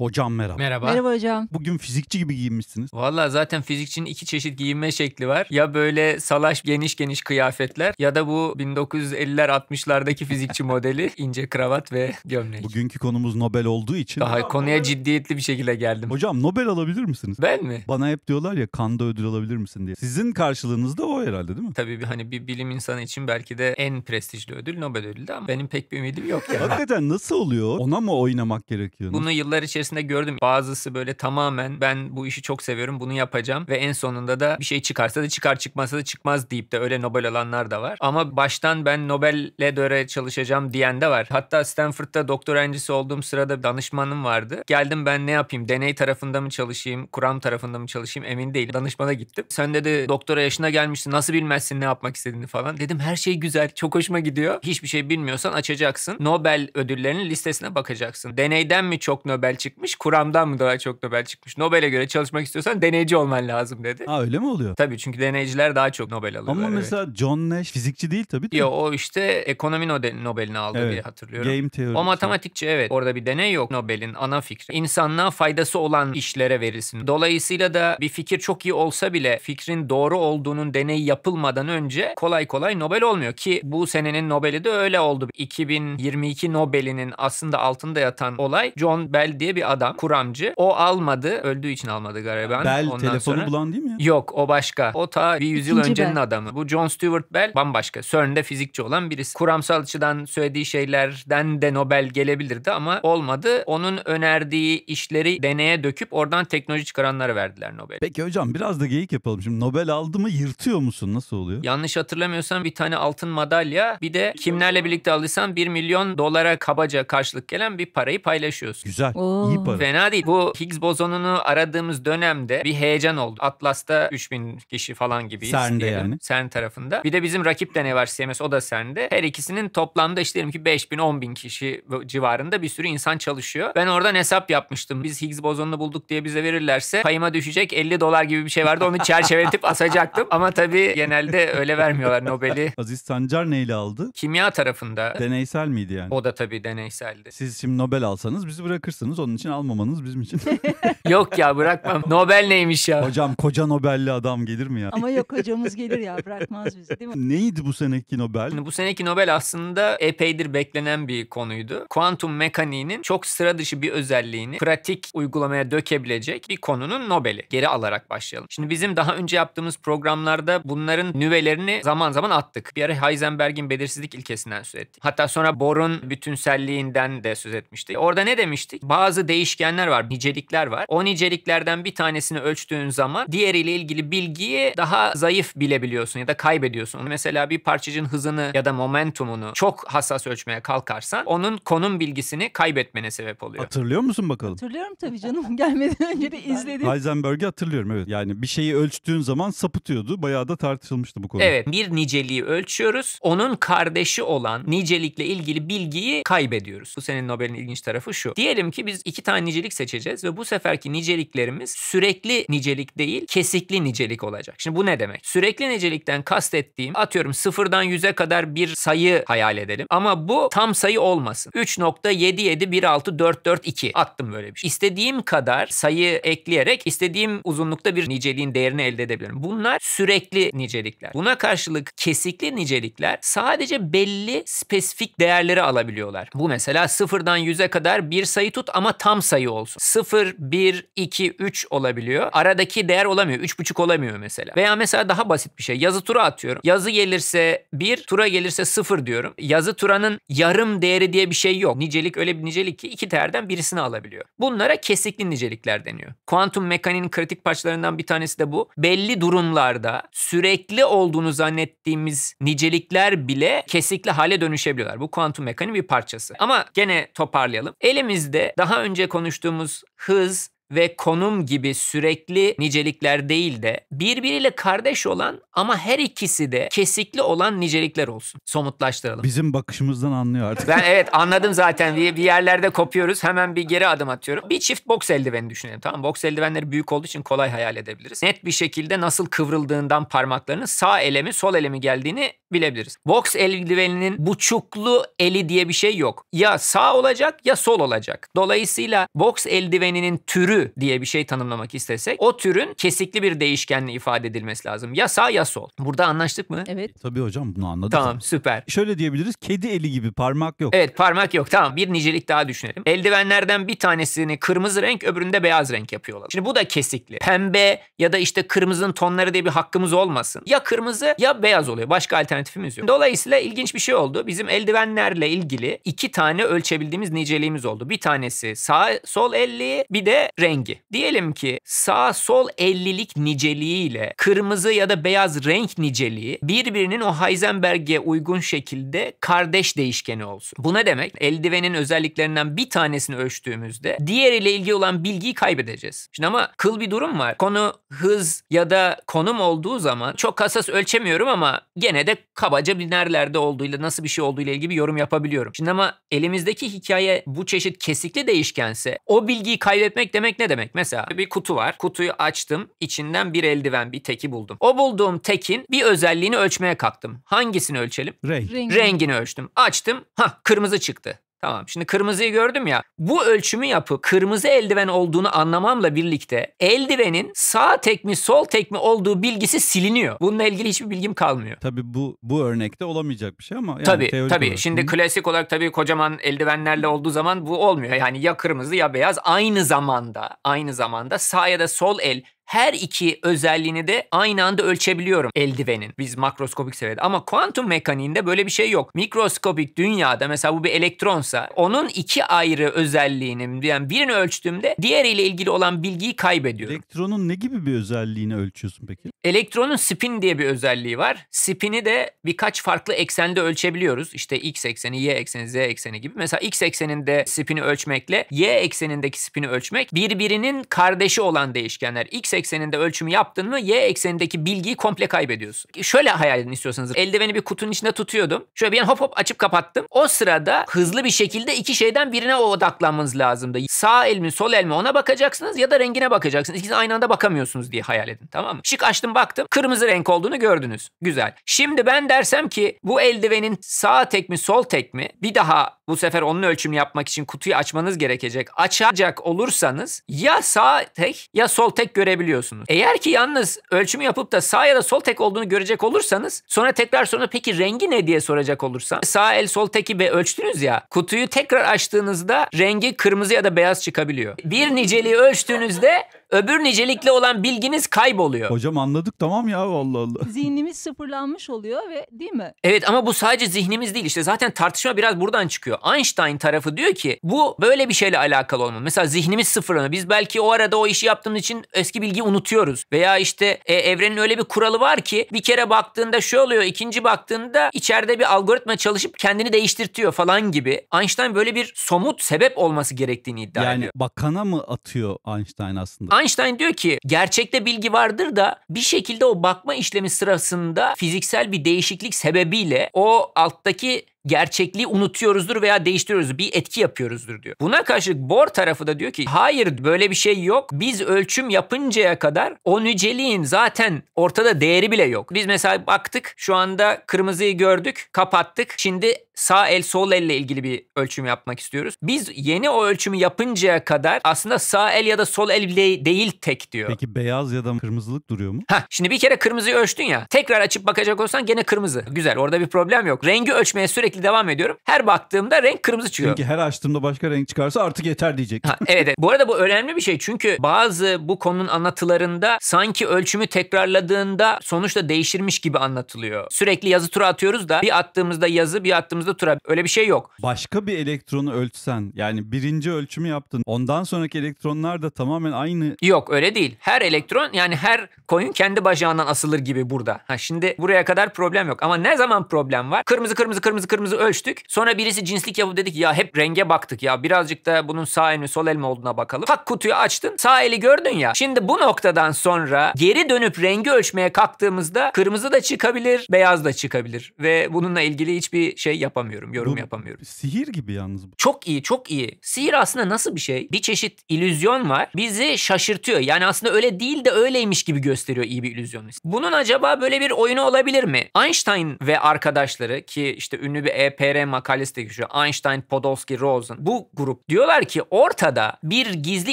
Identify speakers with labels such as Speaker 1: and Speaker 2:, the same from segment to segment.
Speaker 1: Hocam merhaba. Merhaba. Merhaba hocam. Bugün fizikçi gibi giyinmişsiniz.
Speaker 2: Valla zaten fizikçinin iki çeşit giyinme şekli var. Ya böyle salaş geniş geniş kıyafetler ya da bu 1950'ler 60'lardaki fizikçi modeli ince kravat ve gömlek. Bugünkü
Speaker 1: konumuz Nobel olduğu
Speaker 2: için. Daha konuya ciddiyetli bir şekilde geldim.
Speaker 1: Hocam Nobel alabilir misiniz? Ben mi? Bana hep diyorlar ya kanda ödül alabilir misin diye.
Speaker 2: Sizin karşılığınızda o herhalde değil mi? Tabii bir, hani bir bilim insanı için belki de en prestijli ödül Nobel ödülü ama benim pek bir ümidim yok yani.
Speaker 1: Hakikaten nasıl oluyor? Ona mı oynamak gerekiyor? Bunu
Speaker 2: yıllar içerisinde içerisinde gördüm. Bazısı böyle tamamen ben bu işi çok seviyorum bunu yapacağım ve en sonunda da bir şey çıkarsa da çıkar çıkmasa da çıkmaz deyip de öyle Nobel alanlar da var. Ama baştan ben Nobel'e göre çalışacağım diyen de var. Hatta Stanford'da doktor öğrencisi olduğum sırada danışmanım vardı. Geldim ben ne yapayım? Deney tarafında mı çalışayım? Kuram tarafında mı çalışayım? Emin değilim. Danışmana gittim. Sen dedi doktora yaşına gelmişsin. Nasıl bilmezsin ne yapmak istediğini falan. Dedim her şey güzel. Çok hoşuma gidiyor. Hiçbir şey bilmiyorsan açacaksın. Nobel ödüllerinin listesine bakacaksın. Deneyden mi çok Nobel çıkmış? çıkmış. Kuram'dan mı daha çok Nobel çıkmış? Nobel'e göre çalışmak istiyorsan deneyici olman lazım dedi. Ha öyle mi oluyor? Tabii çünkü deneyiciler daha çok Nobel alıyorlar. Ama mesela
Speaker 1: evet. John Nash fizikçi değil tabii. Yok
Speaker 2: o işte ekonomi Nobel'ini aldı evet. diye hatırlıyorum. Game teorisi. O matematikçi evet. Orada bir deney yok Nobel'in ana fikri. İnsanlığa faydası olan işlere verilsin. Dolayısıyla da bir fikir çok iyi olsa bile fikrin doğru olduğunun deneyi yapılmadan önce kolay kolay Nobel olmuyor ki bu senenin Nobel'i de öyle oldu. 2022 Nobel'inin aslında altında yatan olay John Bell diye bir adam kuramcı. O almadı. Öldüğü için almadı galiba. Bell Ondan telefonu sonra... bulan değil mi Yok o başka. O ta bir yüzyıl İkinci öncenin Bell. adamı. Bu John Stuart Bell bambaşka. CERN'de fizikçi olan birisi. Kuramsal açıdan söylediği şeylerden de Nobel gelebilirdi ama olmadı. Onun önerdiği işleri deneye döküp oradan teknoloji çıkaranlara verdiler Nobel.
Speaker 1: Peki hocam biraz da geyik yapalım. Şimdi Nobel aldı mı yırtıyor musun? Nasıl oluyor?
Speaker 2: Yanlış hatırlamıyorsam bir tane altın madalya bir de kimlerle birlikte aldıysan 1 milyon dolara kabaca karşılık gelen bir parayı paylaşıyorsun. Güzel. Oo. İyi iyi para. Fena değil. Bu Higgs bozonunu aradığımız dönemde bir heyecan oldu. Atlas'ta 3000 kişi falan gibiyiz. CERN'de diyelim. yani. CERN tarafında. Bir de bizim rakip de var CMS o da CERN'de. Her ikisinin toplamda işte diyelim ki 5000 10000 kişi civarında bir sürü insan çalışıyor. Ben oradan hesap yapmıştım. Biz Higgs bozonunu bulduk diye bize verirlerse payıma düşecek 50 dolar gibi bir şey vardı. Onu çerçeveletip asacaktım. Ama tabii genelde öyle vermiyorlar Nobel'i. Aziz Sancar neyle aldı? Kimya tarafında. Deneysel miydi yani? O da tabii deneyseldi.
Speaker 1: Siz şimdi Nobel alsanız bizi bırakırsınız. Onun için almamanız bizim için. yok ya bırakmam. Nobel neymiş ya? Hocam koca Nobel'li adam gelir mi ya? Ama yok hocamız gelir ya bırakmaz bizi değil mi? Neydi bu seneki Nobel? Şimdi
Speaker 2: bu seneki Nobel aslında epeydir beklenen bir konuydu. Kuantum mekaniğinin çok sıra dışı bir özelliğini pratik uygulamaya dökebilecek bir konunun Nobel'i. Geri alarak başlayalım. Şimdi bizim daha önce yaptığımız programlarda bunların nüvelerini zaman zaman attık. Bir ara Heisenberg'in belirsizlik ilkesinden söz ettik. Hatta sonra Bohr'un bütünselliğinden de söz etmiştik. Orada ne demiştik? Bazı değişkenler var, nicelikler var. O niceliklerden bir tanesini ölçtüğün zaman diğeriyle ilgili bilgiyi daha zayıf bilebiliyorsun ya da kaybediyorsun. Mesela bir parçacığın hızını ya da momentumunu çok hassas ölçmeye kalkarsan onun konum bilgisini kaybetmene sebep oluyor. Hatırlıyor
Speaker 1: musun bakalım? Hatırlıyorum
Speaker 3: tabii canım. Gelmeden önce de izledim.
Speaker 1: Heisenberg'i hatırlıyorum evet. Yani bir şeyi ölçtüğün zaman sapıtıyordu. Bayağı da tartışılmıştı bu konu. Evet.
Speaker 2: Bir niceliği ölçüyoruz. Onun kardeşi olan nicelikle ilgili bilgiyi kaybediyoruz. Bu senin Nobel'in ilginç tarafı şu. Diyelim ki biz iki iki tane nicelik seçeceğiz ve bu seferki niceliklerimiz sürekli nicelik değil kesikli nicelik olacak. Şimdi bu ne demek? Sürekli nicelikten kastettiğim atıyorum sıfırdan yüze kadar bir sayı hayal edelim. Ama bu tam sayı olmasın. 3.7716442 attım böyle bir şey. İstediğim kadar sayı ekleyerek istediğim uzunlukta bir niceliğin değerini elde edebilirim. Bunlar sürekli nicelikler. Buna karşılık kesikli nicelikler sadece belli spesifik değerleri alabiliyorlar. Bu mesela sıfırdan yüze kadar bir sayı tut ama tam tam sayı olsun. 0, 1, 2, 3 olabiliyor. Aradaki değer olamıyor. 3,5 olamıyor mesela. Veya mesela daha basit bir şey. Yazı tura atıyorum. Yazı gelirse 1, tura gelirse 0 diyorum. Yazı turanın yarım değeri diye bir şey yok. Nicelik öyle bir nicelik ki iki değerden birisini alabiliyor. Bunlara kesikli nicelikler deniyor. Kuantum mekaniğinin kritik parçalarından bir tanesi de bu. Belli durumlarda sürekli olduğunu zannettiğimiz nicelikler bile kesikli hale dönüşebiliyorlar. Bu kuantum mekaniğin bir parçası. Ama gene toparlayalım. Elimizde daha önce önce konuştuğumuz hız ve konum gibi sürekli nicelikler değil de birbiriyle kardeş olan ama her ikisi de kesikli olan nicelikler olsun. Somutlaştıralım.
Speaker 1: Bizim bakışımızdan anlıyor artık. Ben
Speaker 2: evet anladım zaten. Bir, bir yerlerde kopuyoruz. Hemen bir geri adım atıyorum. Bir çift boks eldiveni düşünelim tamam Boks eldivenleri büyük olduğu için kolay hayal edebiliriz. Net bir şekilde nasıl kıvrıldığından parmaklarının sağ elemi sol ele geldiğini bilebiliriz. Boks eldiveninin buçuklu eli diye bir şey yok. Ya sağ olacak ya sol olacak. Dolayısıyla boks eldiveninin türü diye bir şey tanımlamak istesek o türün kesikli bir değişkenle ifade edilmesi lazım. Ya sağ ya sol.
Speaker 1: Burada anlaştık mı? Evet. E, tabii hocam bunu anladık. Tamam süper. Şöyle diyebiliriz kedi eli gibi parmak yok.
Speaker 2: Evet parmak yok tamam bir nicelik daha düşünelim. Eldivenlerden bir tanesini kırmızı renk öbüründe beyaz renk yapıyorlar. Şimdi bu da kesikli. Pembe ya da işte kırmızının tonları diye bir hakkımız olmasın. Ya kırmızı ya beyaz oluyor. Başka alternatifimiz yok. Dolayısıyla ilginç bir şey oldu. Bizim eldivenlerle ilgili iki tane ölçebildiğimiz niceliğimiz oldu. Bir tanesi sağ sol elli bir de renk rengi. Diyelim ki sağ sol ellilik niceliği ile kırmızı ya da beyaz renk niceliği birbirinin o Heisenberg'e uygun şekilde kardeş değişkeni olsun. Bu ne demek? Eldivenin özelliklerinden bir tanesini ölçtüğümüzde diğeriyle ilgili olan bilgiyi kaybedeceğiz. Şimdi ama kıl bir durum var. Konu hız ya da konum olduğu zaman çok hassas ölçemiyorum ama gene de kabaca bir olduğuyla nasıl bir şey olduğuyla ilgili bir yorum yapabiliyorum. Şimdi ama elimizdeki hikaye bu çeşit kesikli değişkense o bilgiyi kaybetmek demek ne demek? Mesela bir kutu var. Kutuyu açtım. İçinden bir eldiven, bir teki buldum. O bulduğum tekin bir özelliğini ölçmeye kalktım. Hangisini ölçelim? Renk. Rengini, Rengini ölçtüm. Açtım. Ha kırmızı çıktı. Tamam şimdi kırmızıyı gördüm ya. Bu ölçümü yapıp kırmızı eldiven olduğunu anlamamla birlikte eldivenin sağ tek mi sol tek mi olduğu bilgisi siliniyor. Bununla ilgili hiçbir bilgim kalmıyor. Tabii bu bu örnekte olamayacak bir şey ama yani tabii, tabii. olarak. Şimdi klasik olarak tabii kocaman eldivenlerle olduğu zaman bu olmuyor. Yani ya kırmızı ya beyaz aynı zamanda aynı zamanda sağ ya da sol el her iki özelliğini de aynı anda ölçebiliyorum eldivenin. Biz makroskopik seviyede. Ama kuantum mekaniğinde böyle bir şey yok. Mikroskopik dünyada mesela bu bir elektronsa onun iki ayrı özelliğini yani birini ölçtüğümde diğeriyle ilgili olan bilgiyi kaybediyorum.
Speaker 1: Elektronun ne gibi bir özelliğini ölçüyorsun peki?
Speaker 2: Elektronun spin diye bir özelliği var. Spin'i de birkaç farklı eksende ölçebiliyoruz. İşte x ekseni, y ekseni, z ekseni gibi. Mesela x ekseninde spin'i ölçmekle y eksenindeki spin'i ölçmek birbirinin kardeşi olan değişkenler. x ekseninde ölçümü yaptın mı y eksenindeki bilgiyi komple kaybediyorsun. Şöyle hayal edin istiyorsanız. Eldiveni bir kutunun içinde tutuyordum. Şöyle bir an hop hop açıp kapattım. O sırada hızlı bir şekilde iki şeyden birine odaklanmanız lazımdı. Sağ el mi sol el mi ona bakacaksınız ya da rengine bakacaksınız. İkisi aynı anda bakamıyorsunuz diye hayal edin tamam mı? Şık açtım baktım. Kırmızı renk olduğunu gördünüz. Güzel. Şimdi ben dersem ki bu eldivenin sağ tek mi sol tek mi bir daha bu sefer onun ölçümünü yapmak için kutuyu açmanız gerekecek. Açacak olursanız ya sağ tek ya sol tek görebiliyorsunuz. Eğer ki yalnız ölçümü yapıp da sağ ya da sol tek olduğunu görecek olursanız sonra tekrar sonra peki rengi ne diye soracak olursa sağ el sol teki ve ölçtünüz ya kutuyu tekrar açtığınızda rengi kırmızı ya da beyaz çıkabiliyor. Bir niceliği ölçtüğünüzde öbür nicelikle olan bilginiz kayboluyor. Hocam anladık tamam ya Allah Allah.
Speaker 3: Zihnimiz sıfırlanmış oluyor ve değil mi?
Speaker 2: Evet ama bu sadece zihnimiz değil işte zaten tartışma biraz buradan çıkıyor. Einstein tarafı diyor ki bu böyle bir şeyle alakalı olmalı. Mesela zihnimiz sıfırlanıyor. Biz belki o arada o işi yaptığımız için eski bilgiyi unutuyoruz. Veya işte e, evrenin öyle bir kuralı var ki bir kere baktığında şu oluyor, ikinci baktığında içeride bir algoritma çalışıp kendini değiştirtiyor falan gibi. Einstein böyle bir somut sebep olması gerektiğini iddia yani,
Speaker 1: ediyor. Yani bakana mı atıyor Einstein aslında?
Speaker 2: Einstein diyor ki gerçekte bilgi vardır da bir şekilde o bakma işlemi sırasında fiziksel bir değişiklik sebebiyle o alttaki gerçekliği unutuyoruzdur veya değiştiriyoruz. Bir etki yapıyoruzdur diyor. Buna karşılık Bohr tarafı da diyor ki hayır böyle bir şey yok. Biz ölçüm yapıncaya kadar o niteliğin zaten ortada değeri bile yok. Biz mesela baktık şu anda kırmızıyı gördük kapattık. Şimdi sağ el sol elle ilgili bir ölçüm yapmak istiyoruz. Biz yeni o ölçümü yapıncaya kadar aslında sağ el ya da sol el bile değil tek diyor. Peki beyaz ya da kırmızılık duruyor mu? Hah şimdi bir kere kırmızıyı ölçtün ya. Tekrar açıp bakacak olsan gene kırmızı. Güzel orada bir problem yok. Rengi ölçmeye sürekli sürekli devam ediyorum. Her baktığımda renk kırmızı çıkıyor. Çünkü
Speaker 1: her açtığımda başka renk çıkarsa artık yeter diyecek. Ha,
Speaker 2: evet, evet. Bu arada bu önemli bir şey. Çünkü bazı bu konunun anlatılarında sanki ölçümü tekrarladığında sonuçta değişirmiş gibi anlatılıyor. Sürekli yazı tura atıyoruz da bir attığımızda yazı bir attığımızda tura. Öyle bir şey yok.
Speaker 1: Başka bir elektronu ölçsen yani birinci ölçümü yaptın. Ondan sonraki elektronlar
Speaker 2: da tamamen aynı. Yok öyle değil. Her elektron yani her koyun kendi bacağından asılır gibi burada. Ha şimdi buraya kadar problem yok. Ama ne zaman problem var? Kırmızı kırmızı kırmızı kırmızı kırmızı ölçtük. Sonra birisi cinslik yapıp dedik ya hep renge baktık ya birazcık da bunun sağ el mi sol el mi olduğuna bakalım. Tak kutuyu açtın sağ eli gördün ya. Şimdi bu noktadan sonra geri dönüp rengi ölçmeye kalktığımızda kırmızı da çıkabilir beyaz da çıkabilir. Ve bununla ilgili hiçbir şey yapamıyorum yorum bu, yapamıyorum. Sihir gibi yalnız bu. Çok iyi çok iyi. Sihir aslında nasıl bir şey? Bir çeşit illüzyon var. Bizi şaşırtıyor. Yani aslında öyle değil de öyleymiş gibi gösteriyor iyi bir illüzyonist. Bunun acaba böyle bir oyunu olabilir mi? Einstein ve arkadaşları ki işte ünlü bir bir EPR makalesi de geçiyor. Einstein, Podolsky, Rosen. Bu grup diyorlar ki ortada bir gizli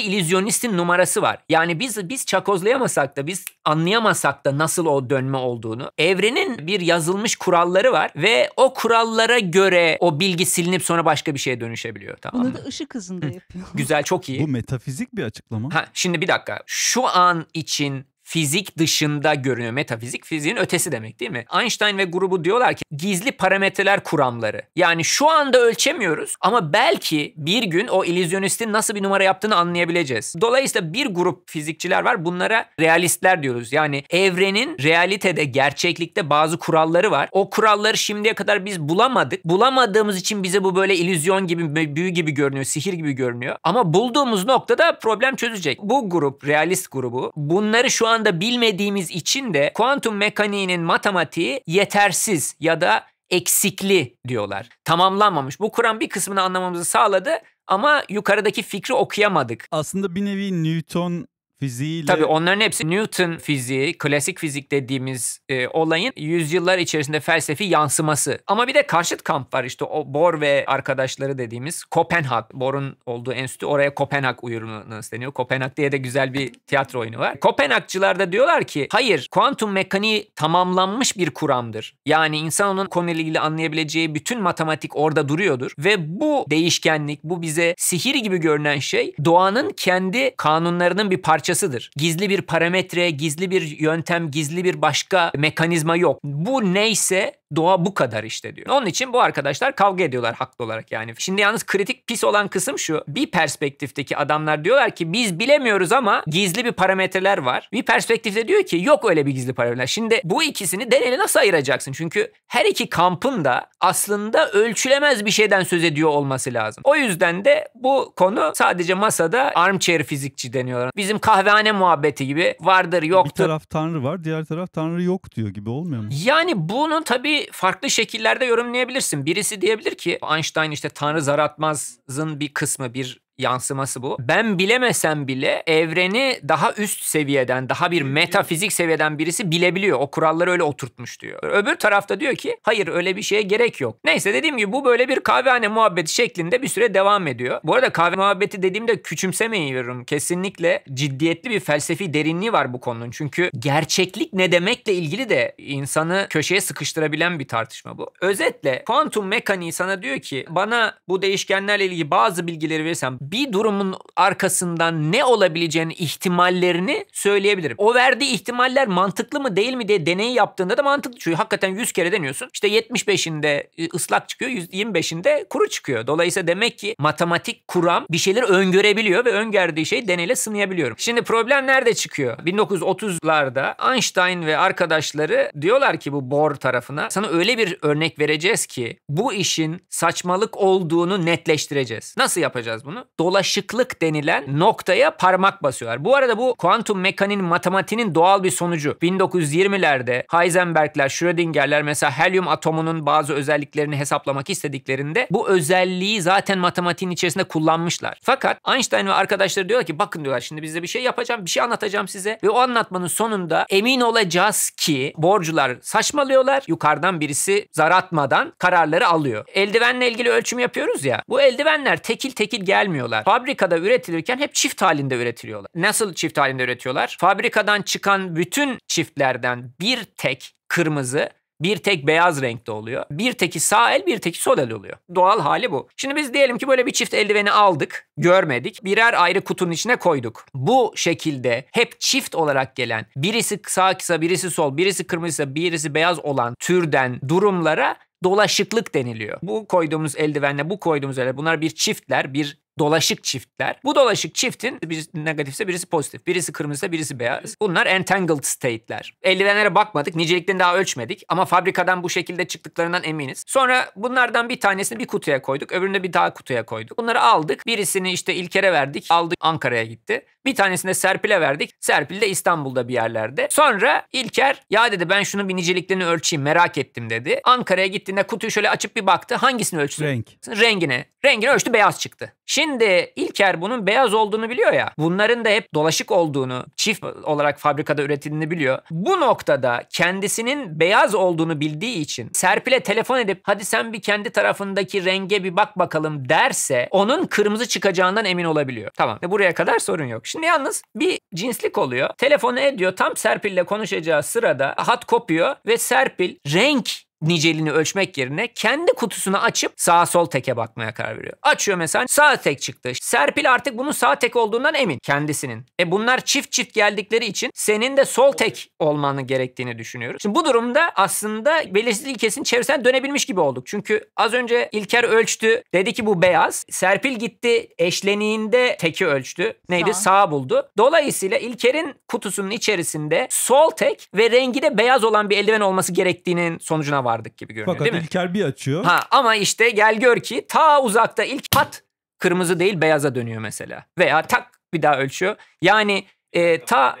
Speaker 2: illüzyonistin numarası var. Yani biz biz çakozlayamasak da biz anlayamasak da nasıl o dönme olduğunu. Evrenin bir yazılmış kuralları var ve o kurallara göre o bilgi silinip sonra başka bir şeye dönüşebiliyor. Tamam Bunu da
Speaker 3: ışık hızında yapıyor.
Speaker 2: Güzel çok iyi. Bu metafizik bir açıklama. Ha, şimdi bir dakika. Şu an için fizik dışında görünüyor. Metafizik fiziğin ötesi demek değil mi? Einstein ve grubu diyorlar ki gizli parametreler kuramları. Yani şu anda ölçemiyoruz ama belki bir gün o illüzyonistin nasıl bir numara yaptığını anlayabileceğiz. Dolayısıyla bir grup fizikçiler var. Bunlara realistler diyoruz. Yani evrenin realitede, gerçeklikte bazı kuralları var. O kuralları şimdiye kadar biz bulamadık. Bulamadığımız için bize bu böyle illüzyon gibi, büyü gibi görünüyor, sihir gibi görünüyor. Ama bulduğumuz noktada problem çözecek. Bu grup, realist grubu bunları şu an anda bilmediğimiz için de kuantum mekaniğinin matematiği yetersiz ya da eksikli diyorlar. Tamamlanmamış. Bu Kur'an bir kısmını anlamamızı sağladı ama yukarıdaki fikri okuyamadık. Aslında bir nevi Newton fiziğiyle... Tabii onların hepsi Newton fiziği, klasik fizik dediğimiz e, olayın yüzyıllar içerisinde felsefi yansıması. Ama bir de karşıt kamp var işte o Bohr ve arkadaşları dediğimiz Kopenhag. Bohr'un olduğu enstitü oraya Kopenhag uyurunu deniyor. Kopenhag diye de güzel bir tiyatro oyunu var. Kopenhagçılar da diyorlar ki hayır kuantum mekaniği tamamlanmış bir kuramdır. Yani insan onun konuyla ilgili anlayabileceği bütün matematik orada duruyordur. Ve bu değişkenlik, bu bize sihir gibi görünen şey doğanın kendi kanunlarının bir parçası parçasıdır. Gizli bir parametre, gizli bir yöntem, gizli bir başka mekanizma yok. Bu neyse Doğa bu kadar işte diyor. Onun için bu arkadaşlar kavga ediyorlar haklı olarak yani. Şimdi yalnız kritik pis olan kısım şu. Bir perspektifteki adamlar diyorlar ki biz bilemiyoruz ama gizli bir parametreler var. Bir perspektifte diyor ki yok öyle bir gizli parametreler. Şimdi bu ikisini deneli nasıl ayıracaksın? Çünkü her iki kampın da aslında ölçülemez bir şeyden söz ediyor olması lazım. O yüzden de bu konu sadece masada armchair fizikçi deniyorlar. Bizim kahvehane muhabbeti gibi vardır yoktur. Bir taraf tanrı var diğer taraf tanrı yok diyor gibi olmuyor mu? Yani bunun tabii farklı şekillerde yorumlayabilirsin. Birisi diyebilir ki Einstein işte Tanrı zaratmazın bir kısmı bir yansıması bu. Ben bilemesem bile evreni daha üst seviyeden, daha bir metafizik seviyeden birisi bilebiliyor. O kuralları öyle oturtmuş diyor. Öbür tarafta diyor ki hayır öyle bir şeye gerek yok. Neyse dediğim gibi bu böyle bir kahvehane muhabbeti şeklinde bir süre devam ediyor. Bu arada kahve muhabbeti dediğimde küçümsemeyiyorum. Kesinlikle ciddiyetli bir felsefi derinliği var bu konunun. Çünkü gerçeklik ne demekle ilgili de insanı köşeye sıkıştırabilen bir tartışma bu. Özetle kuantum mekaniği sana diyor ki bana bu değişkenlerle ilgili bazı bilgileri verirsen bir durumun arkasından ne olabileceğini ihtimallerini söyleyebilirim. O verdiği ihtimaller mantıklı mı değil mi diye deney yaptığında da mantıklı. Çünkü hakikaten 100 kere deniyorsun. İşte 75'inde e, ıslak çıkıyor, 25'inde kuru çıkıyor. Dolayısıyla demek ki matematik kuram bir şeyleri öngörebiliyor ve öngördüğü şeyi deneyle sınayabiliyorum. Şimdi problem nerede çıkıyor? 1930'larda Einstein ve arkadaşları diyorlar ki bu Bohr tarafına sana öyle bir örnek vereceğiz ki bu işin saçmalık olduğunu netleştireceğiz. Nasıl yapacağız bunu? dolaşıklık denilen noktaya parmak basıyorlar. Bu arada bu kuantum mekaniğin matematiğinin doğal bir sonucu. 1920'lerde Heisenberg'ler, Schrödinger'ler mesela helyum atomunun bazı özelliklerini hesaplamak istediklerinde bu özelliği zaten matematiğin içerisinde kullanmışlar. Fakat Einstein ve arkadaşları diyor ki bakın diyorlar şimdi bize bir şey yapacağım, bir şey anlatacağım size ve o anlatmanın sonunda emin olacağız ki borcular saçmalıyorlar. Yukarıdan birisi zar atmadan kararları alıyor. Eldivenle ilgili ölçüm yapıyoruz ya. Bu eldivenler tekil tekil gelmiyor üretmiyorlar. Fabrikada üretilirken hep çift halinde üretiliyorlar. Nasıl çift halinde üretiyorlar? Fabrikadan çıkan bütün çiftlerden bir tek kırmızı bir tek beyaz renkte oluyor. Bir teki sağ el, bir teki sol el oluyor. Doğal hali bu. Şimdi biz diyelim ki böyle bir çift eldiveni aldık, görmedik. Birer ayrı kutunun içine koyduk. Bu şekilde hep çift olarak gelen, birisi sağ kısa, birisi sol, birisi kırmızıysa, birisi beyaz olan türden durumlara dolaşıklık deniliyor. Bu koyduğumuz eldivenle bu koyduğumuz eldiven bunlar bir çiftler, bir dolaşık çiftler. Bu dolaşık çiftin birisi negatifse birisi pozitif. Birisi kırmızıysa birisi beyaz. Bunlar entangled state'ler. Eldivenlere bakmadık. Niceliklerini daha ölçmedik. Ama fabrikadan bu şekilde çıktıklarından eminiz. Sonra bunlardan bir tanesini bir kutuya koyduk. Öbürünü de bir daha kutuya koyduk. Bunları aldık. Birisini işte İlker'e verdik. aldı Ankara'ya gitti. Bir tanesini de Serpil'e verdik. Serpil de İstanbul'da bir yerlerde. Sonra İlker ya dedi ben şunun bir niceliklerini ölçeyim merak ettim dedi. Ankara'ya gittiğinde kutuyu şöyle açıp bir baktı. Hangisini ölçtü? Renk. Rengini. Rengini ölçtü beyaz çıktı. Şimdi Hüseyin de İlker bunun beyaz olduğunu biliyor ya. Bunların da hep dolaşık olduğunu, çift olarak fabrikada üretildiğini biliyor. Bu noktada kendisinin beyaz olduğunu bildiği için Serpil'e telefon edip hadi sen bir kendi tarafındaki renge bir bak bakalım derse onun kırmızı çıkacağından emin olabiliyor. Tamam. E, buraya kadar sorun yok. Şimdi yalnız bir cinslik oluyor. Telefonu ediyor. Tam Serpil'le konuşacağı sırada hat kopuyor ve Serpil renk niceliğini ölçmek yerine kendi kutusunu açıp sağ sol teke bakmaya karar veriyor. Açıyor mesela sağ tek çıktı. Serpil artık bunun sağ tek olduğundan emin kendisinin. E bunlar çift çift geldikleri için senin de sol tek olmanı gerektiğini düşünüyoruz. Şimdi bu durumda aslında belirsiz ilkesinin çevresine dönebilmiş gibi olduk. Çünkü az önce İlker ölçtü. Dedi ki bu beyaz. Serpil gitti eşleniğinde teki ölçtü. Neydi? Sağ, sağ buldu. Dolayısıyla İlker'in kutusunun içerisinde sol tek ve rengi de beyaz olan bir eldiven olması gerektiğinin sonucuna var vardık gibi görünüyor Fakat değil mi? Fakat
Speaker 1: İlker bir açıyor. Ha
Speaker 2: ama işte gel gör ki ta uzakta ilk pat kırmızı değil beyaza dönüyor mesela. Veya tak bir daha ölçüyor. Yani e, ta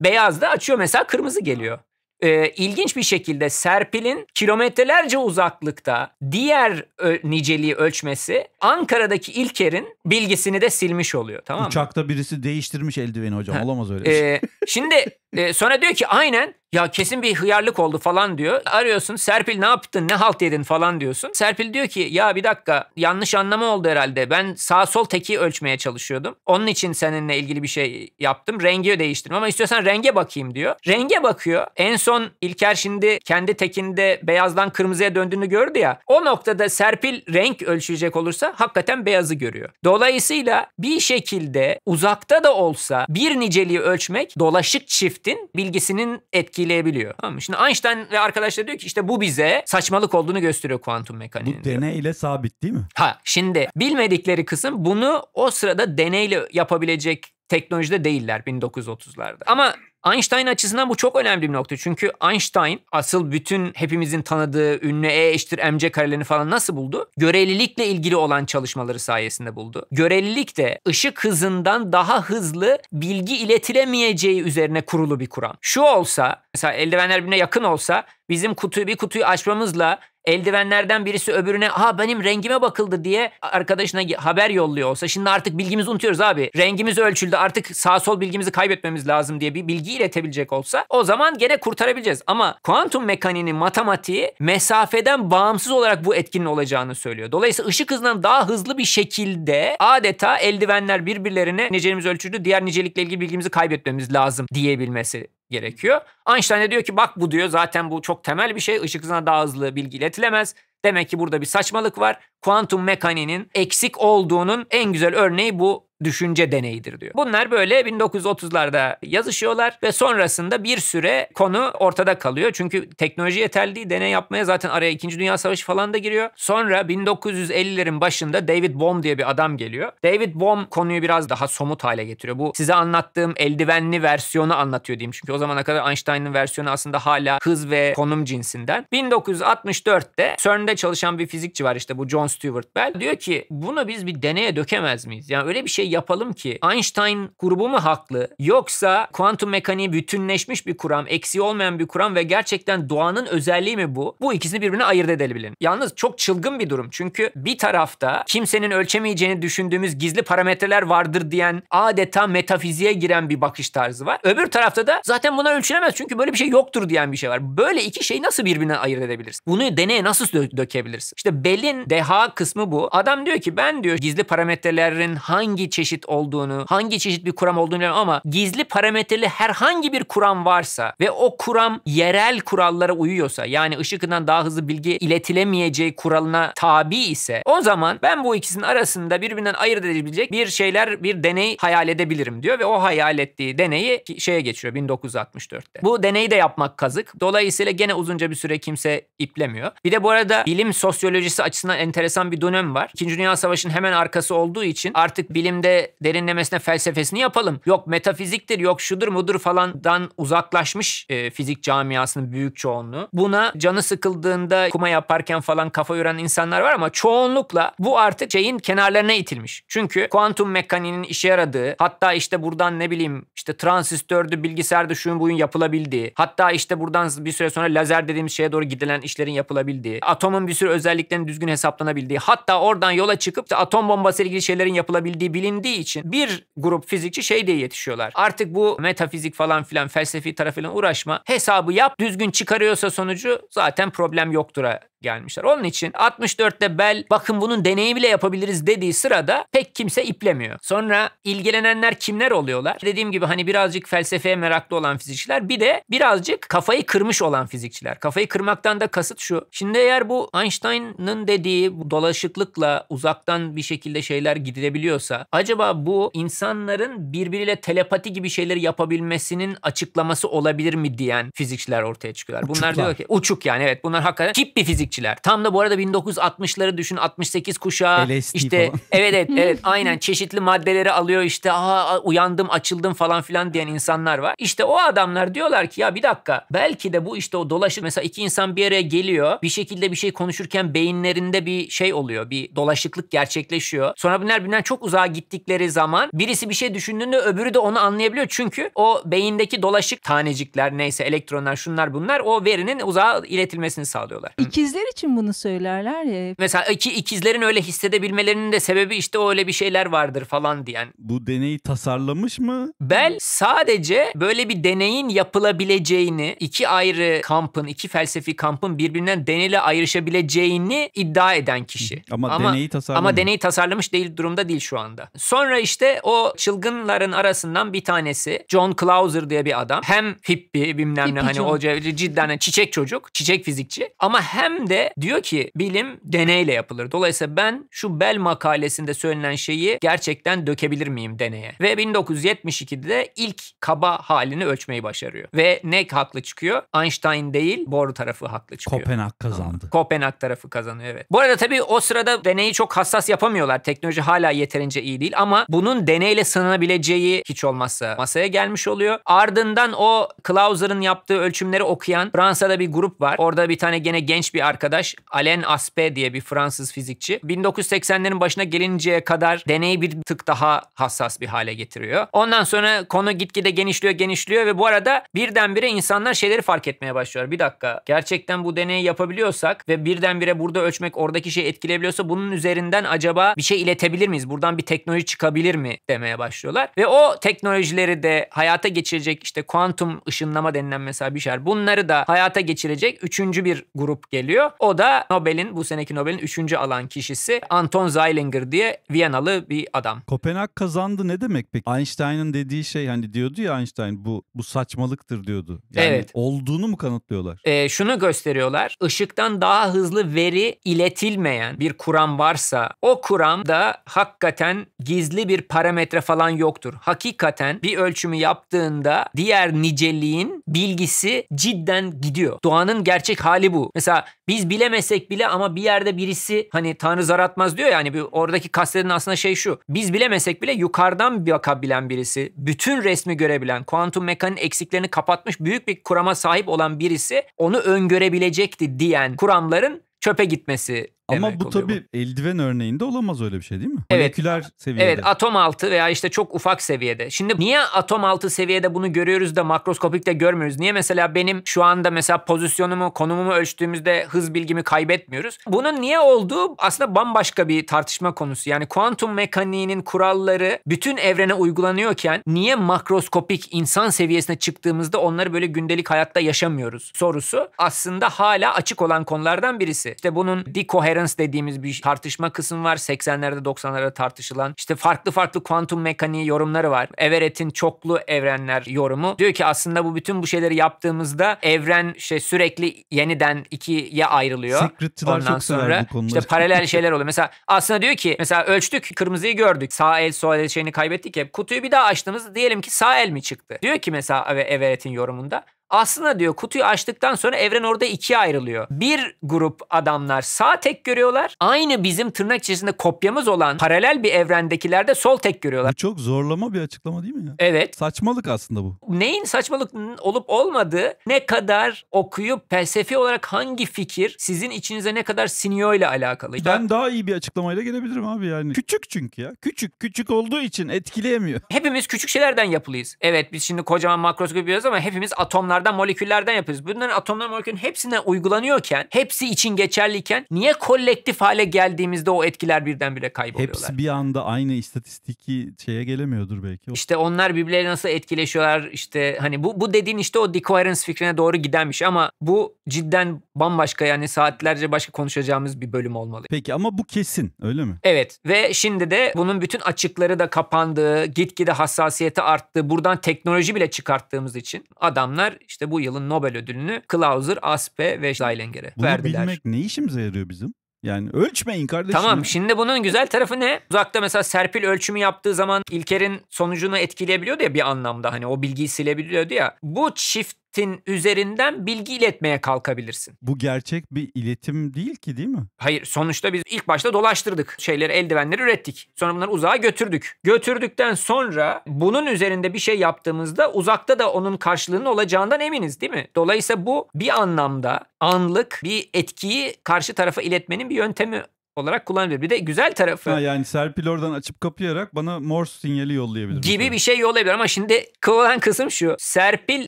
Speaker 2: beyaz. da açıyor mesela kırmızı geliyor e, ilginç bir şekilde Serpil'in kilometrelerce uzaklıkta diğer ö- e, niceliği ölçmesi Ankara'daki İlker'in bilgisini de silmiş oluyor tamam mı?
Speaker 1: Uçakta birisi değiştirmiş eldiveni hocam ha. olamaz öyle. E,
Speaker 2: şey. şimdi E, sonra diyor ki aynen ya kesin bir hıyarlık oldu falan diyor. Arıyorsun Serpil ne yaptın ne halt yedin falan diyorsun. Serpil diyor ki ya bir dakika yanlış anlama oldu herhalde. Ben sağ sol teki ölçmeye çalışıyordum. Onun için seninle ilgili bir şey yaptım. Rengi değiştirdim ama istiyorsan renge bakayım diyor. Renge bakıyor. En son İlker şimdi kendi tekinde beyazdan kırmızıya döndüğünü gördü ya. O noktada Serpil renk ölçecek olursa hakikaten beyazı görüyor. Dolayısıyla bir şekilde uzakta da olsa bir niceliği ölçmek dolaşık çift çiftin bilgisinin etkileyebiliyor. Tamam mı? Şimdi Einstein ve arkadaşlar diyor ki işte bu bize saçmalık olduğunu gösteriyor kuantum mekaniğinin. Bu
Speaker 1: deney ile sabit
Speaker 2: değil mi? Ha şimdi bilmedikleri kısım bunu o sırada deneyle yapabilecek teknolojide değiller 1930'larda. Ama Einstein açısından bu çok önemli bir nokta. Çünkü Einstein asıl bütün hepimizin tanıdığı ünlü E eşittir mc karelerini falan nasıl buldu? Görelilikle ilgili olan çalışmaları sayesinde buldu. Görelilik de ışık hızından daha hızlı bilgi iletilemeyeceği üzerine kurulu bir kuram. Şu olsa mesela eldivenler birbirine yakın olsa bizim kutuyu bir kutuyu açmamızla eldivenlerden birisi öbürüne ha benim rengime bakıldı diye arkadaşına haber yolluyor olsa şimdi artık bilgimizi unutuyoruz abi. Rengimiz ölçüldü artık sağ sol bilgimizi kaybetmemiz lazım diye bir bilgi iletebilecek olsa o zaman gene kurtarabileceğiz. Ama kuantum mekaniğinin matematiği mesafeden bağımsız olarak bu etkinin olacağını söylüyor. Dolayısıyla ışık hızından daha hızlı bir şekilde adeta eldivenler birbirlerine nicelimiz ölçüldü diğer nicelikle ilgili bilgimizi kaybetmemiz lazım diyebilmesi gerekiyor. Einstein de diyor ki bak bu diyor zaten bu çok temel bir şey. Işık hızına daha hızlı bilgi iletilemez. Demek ki burada bir saçmalık var. Kuantum mekaniğinin eksik olduğunun en güzel örneği bu düşünce deneyidir diyor. Bunlar böyle 1930'larda yazışıyorlar ve sonrasında bir süre konu ortada kalıyor. Çünkü teknoloji yeterli değil deney yapmaya zaten araya 2. Dünya Savaşı falan da giriyor. Sonra 1950'lerin başında David Bohm diye bir adam geliyor. David Bohm konuyu biraz daha somut hale getiriyor. Bu size anlattığım eldivenli versiyonu anlatıyor diyeyim. Çünkü o zamana kadar Einstein'ın versiyonu aslında hala hız ve konum cinsinden. 1964'te CERN'de çalışan bir fizikçi var işte bu John Stuart Bell. Diyor ki bunu biz bir deneye dökemez miyiz? Yani öyle bir şey yapalım ki Einstein grubu mu haklı yoksa kuantum mekaniği bütünleşmiş bir kuram, eksiği olmayan bir kuram ve gerçekten doğanın özelliği mi bu? Bu ikisini birbirine ayırt edebilin. Yalnız çok çılgın bir durum. Çünkü bir tarafta kimsenin ölçemeyeceğini düşündüğümüz gizli parametreler vardır diyen adeta metafiziğe giren bir bakış tarzı var. Öbür tarafta da zaten buna ölçülemez çünkü böyle bir şey yoktur diyen bir şey var. Böyle iki şeyi nasıl birbirine ayırt edebilirsin? Bunu deneye nasıl dö- dökebilirsin? İşte Bell'in deha kısmı bu. Adam diyor ki ben diyor gizli parametrelerin hangi çeşit olduğunu, hangi çeşit bir kuram olduğunu bilmiyorum ama gizli parametreli herhangi bir kuram varsa ve o kuram yerel kurallara uyuyorsa yani ışık hızından daha hızlı bilgi iletilemeyeceği kuralına tabi ise o zaman ben bu ikisinin arasında birbirinden ayırt edebilecek bir şeyler bir deney hayal edebilirim diyor ve o hayal ettiği deneyi şeye geçiyor 1964'te. Bu deneyi de yapmak kazık. Dolayısıyla gene uzunca bir süre kimse iplemiyor. Bir de bu arada bilim sosyolojisi açısından enteresan bir dönem var. İkinci Dünya Savaşı'nın hemen arkası olduğu için artık bilimde de derinlemesine felsefesini yapalım. Yok metafiziktir, yok şudur mudur falandan uzaklaşmış e, fizik camiasının büyük çoğunluğu. Buna canı sıkıldığında kuma yaparken falan kafa yoran insanlar var ama çoğunlukla bu artık şeyin kenarlarına itilmiş. Çünkü kuantum mekaniğinin işe yaradığı, hatta işte buradan ne bileyim işte transistördü, bilgisayarda şuyun buyun yapılabildiği, hatta işte buradan bir süre sonra lazer dediğimiz şeye doğru gidilen işlerin yapılabildiği, atomun bir sürü özelliklerinin düzgün hesaplanabildiği, hatta oradan yola çıkıp işte atom bombası ile ilgili şeylerin yapılabildiği bilin öğrendiği için bir grup fizikçi şey diye yetişiyorlar. Artık bu metafizik falan filan felsefi tarafıyla uğraşma. Hesabı yap düzgün çıkarıyorsa sonucu zaten problem yoktur gelmişler. Onun için 64'te Bell bakın bunun deneyi bile yapabiliriz dediği sırada pek kimse iplemiyor. Sonra ilgilenenler kimler oluyorlar? Dediğim gibi hani birazcık felsefeye meraklı olan fizikçiler bir de birazcık kafayı kırmış olan fizikçiler. Kafayı kırmaktan da kasıt şu. Şimdi eğer bu Einstein'ın dediği bu dolaşıklıkla uzaktan bir şekilde şeyler gidilebiliyorsa acaba bu insanların birbiriyle telepati gibi şeyleri yapabilmesinin açıklaması olabilir mi diyen fizikçiler ortaya çıkıyorlar. Bunlar Uçuklar. diyor ki uçuk yani evet bunlar hakikaten hip fizik müzikçiler. Tam da bu arada 1960'ları düşün 68 kuşağı LSD işte falan. evet evet evet aynen çeşitli maddeleri alıyor işte aha uyandım açıldım falan filan diyen insanlar var. İşte o adamlar diyorlar ki ya bir dakika belki de bu işte o dolaşım mesela iki insan bir araya geliyor bir şekilde bir şey konuşurken beyinlerinde bir şey oluyor bir dolaşıklık gerçekleşiyor. Sonra bunlar birbirinden çok uzağa gittikleri zaman birisi bir şey düşündüğünde öbürü de onu anlayabiliyor çünkü o beyindeki dolaşık tanecikler neyse elektronlar şunlar bunlar o verinin uzağa iletilmesini sağlıyorlar.
Speaker 3: İkizli ikizler için bunu söylerler ya.
Speaker 2: Mesela iki ikizlerin öyle hissedebilmelerinin de sebebi işte öyle bir şeyler vardır falan diyen.
Speaker 1: Bu deneyi tasarlamış mı?
Speaker 2: Bell sadece böyle bir deneyin yapılabileceğini, iki ayrı kampın, iki felsefi kampın birbirinden deneyle ayrışabileceğini iddia eden kişi. Ama, ama deneyi tasarlamış. Ama deneyi tasarlamış değil durumda değil şu anda. Sonra işte o çılgınların arasından bir tanesi John Clauser diye bir adam. Hem hippie bilmem ne hani o cidden hani çiçek çocuk, çiçek fizikçi ama hem de diyor ki bilim deneyle yapılır. Dolayısıyla ben şu Bell makalesinde söylenen şeyi gerçekten dökebilir miyim deneye? Ve 1972'de ilk kaba halini ölçmeyi başarıyor. Ve ne haklı çıkıyor? Einstein değil, Bohr tarafı haklı çıkıyor. Kopenhag kazandı. Kopenhag tarafı kazanıyor evet. Bu arada tabii o sırada deneyi çok hassas yapamıyorlar. Teknoloji hala yeterince iyi değil ama bunun deneyle sınanabileceği hiç olmazsa masaya gelmiş oluyor. Ardından o Clauser'ın yaptığı ölçümleri okuyan Fransa'da bir grup var. Orada bir tane gene genç bir arkadaş arkadaş Alain Aspect diye bir Fransız fizikçi 1980'lerin başına gelinceye kadar deneyi bir tık daha hassas bir hale getiriyor. Ondan sonra konu gitgide genişliyor genişliyor ve bu arada birdenbire insanlar şeyleri fark etmeye başlıyor. Bir dakika gerçekten bu deneyi yapabiliyorsak ve birdenbire burada ölçmek oradaki şeyi etkileyebiliyorsa bunun üzerinden acaba bir şey iletebilir miyiz? Buradan bir teknoloji çıkabilir mi demeye başlıyorlar. Ve o teknolojileri de hayata geçirecek işte kuantum ışınlama denilen mesela bir şeyler bunları da hayata geçirecek üçüncü bir grup geliyor geliyor. O da Nobel'in, bu seneki Nobel'in üçüncü alan kişisi Anton Zeilinger diye Viyanalı bir adam.
Speaker 1: Kopenhag kazandı ne demek peki? Einstein'ın dediği şey hani diyordu ya Einstein bu bu saçmalıktır diyordu. Yani evet. olduğunu mu kanıtlıyorlar?
Speaker 2: Ee, şunu gösteriyorlar. Işıktan daha hızlı veri iletilmeyen bir kuram varsa o da hakikaten gizli bir parametre falan yoktur. Hakikaten bir ölçümü yaptığında diğer niceliğin bilgisi cidden gidiyor. Doğanın gerçek hali bu. Mesela biz biz bilemesek bile ama bir yerde birisi hani Tanrı zar atmaz diyor yani ya, hani oradaki kastedilen aslında şey şu. Biz bilemesek bile yukarıdan bakabilen birisi, bütün resmi görebilen, kuantum mekaniğin eksiklerini kapatmış büyük bir kurama sahip olan birisi onu öngörebilecekti diyen kuramların çöpe gitmesi
Speaker 1: ama bu tabi eldiven örneğinde olamaz öyle bir şey değil mi? Evet. Moleküler seviyede. Evet
Speaker 2: atom altı veya işte çok ufak seviyede. Şimdi niye atom altı seviyede bunu görüyoruz da makroskopikte görmüyoruz? Niye mesela benim şu anda mesela pozisyonumu, konumumu ölçtüğümüzde hız bilgimi kaybetmiyoruz? Bunun niye olduğu aslında bambaşka bir tartışma konusu. Yani kuantum mekaniğinin kuralları bütün evrene uygulanıyorken niye makroskopik insan seviyesine çıktığımızda onları böyle gündelik hayatta yaşamıyoruz sorusu aslında hala açık olan konulardan birisi. İşte bunun dikoherans interference dediğimiz bir tartışma kısım var. 80'lerde 90'larda tartışılan. İşte farklı farklı kuantum mekaniği yorumları var. Everett'in çoklu evrenler yorumu. Diyor ki aslında bu bütün bu şeyleri yaptığımızda evren şey sürekli yeniden ikiye ayrılıyor. Secretçılar Ondan çok sonra bu işte paralel şeyler oluyor. Mesela aslında diyor ki mesela ölçtük kırmızıyı gördük. Sağ el sol el şeyini kaybettik hep. Kutuyu bir daha açtığımız diyelim ki sağ el mi çıktı? Diyor ki mesela Everett'in yorumunda aslında diyor kutuyu açtıktan sonra evren orada ikiye ayrılıyor. Bir grup adamlar sağ tek görüyorlar. Aynı bizim tırnak içerisinde kopyamız olan paralel bir evrendekilerde sol tek görüyorlar. Bu çok zorlama bir açıklama değil mi ya? Evet. Saçmalık aslında bu. Neyin saçmalık olup olmadığı, ne kadar okuyup felsefi olarak hangi fikir sizin içinize ne kadar siniyor ile alakalı. Ben
Speaker 1: daha iyi bir açıklamayla gelebilirim abi yani. Küçük çünkü ya. Küçük küçük olduğu için etkileyemiyor.
Speaker 2: Hepimiz küçük şeylerden yapılıyız. Evet biz şimdi kocaman makroskop yapıyoruz ama hepimiz atomlar atomlardan, moleküllerden yapıyoruz. Bunların atomlar, molekülün hepsine uygulanıyorken, hepsi için geçerliyken niye kolektif hale geldiğimizde o etkiler birdenbire kayboluyorlar? Hepsi
Speaker 1: bir anda aynı istatistiki şeye gelemiyordur belki.
Speaker 2: İşte onlar birbirleri nasıl etkileşiyorlar işte hani bu, bu dediğin işte o decoherence fikrine doğru giden bir şey ama bu cidden bambaşka yani saatlerce başka konuşacağımız bir bölüm olmalı. Peki ama bu kesin öyle mi? Evet ve şimdi de bunun bütün açıkları da kapandığı, gitgide hassasiyeti arttığı, buradan teknoloji bile çıkarttığımız için adamlar işte bu yılın Nobel ödülünü Clauser, Aspe ve Zeilinger'e Bunu verdiler. Bunu
Speaker 1: bilmek ne işimize yarıyor bizim? Yani ölçmeyin kardeşim. Tamam
Speaker 2: şimdi bunun güzel tarafı ne? Uzakta mesela Serpil ölçümü yaptığı zaman İlker'in sonucunu etkileyebiliyordu ya bir anlamda. Hani o bilgiyi silebiliyordu ya. Bu çift metin üzerinden bilgi iletmeye kalkabilirsin.
Speaker 1: Bu gerçek bir iletim değil ki değil mi?
Speaker 2: Hayır sonuçta biz ilk başta dolaştırdık. Şeyleri eldivenleri ürettik. Sonra bunları uzağa götürdük. Götürdükten sonra bunun üzerinde bir şey yaptığımızda uzakta da onun karşılığının olacağından eminiz değil mi? Dolayısıyla bu bir anlamda anlık bir etkiyi karşı tarafa iletmenin bir yöntemi olarak kullanabilir. Bir de güzel tarafı. Ha, yani Serpil oradan açıp kapayarak bana Morse sinyali yollayabilir. Gibi bir şey yollayabilir ama şimdi kıvılan kısım şu. Serpil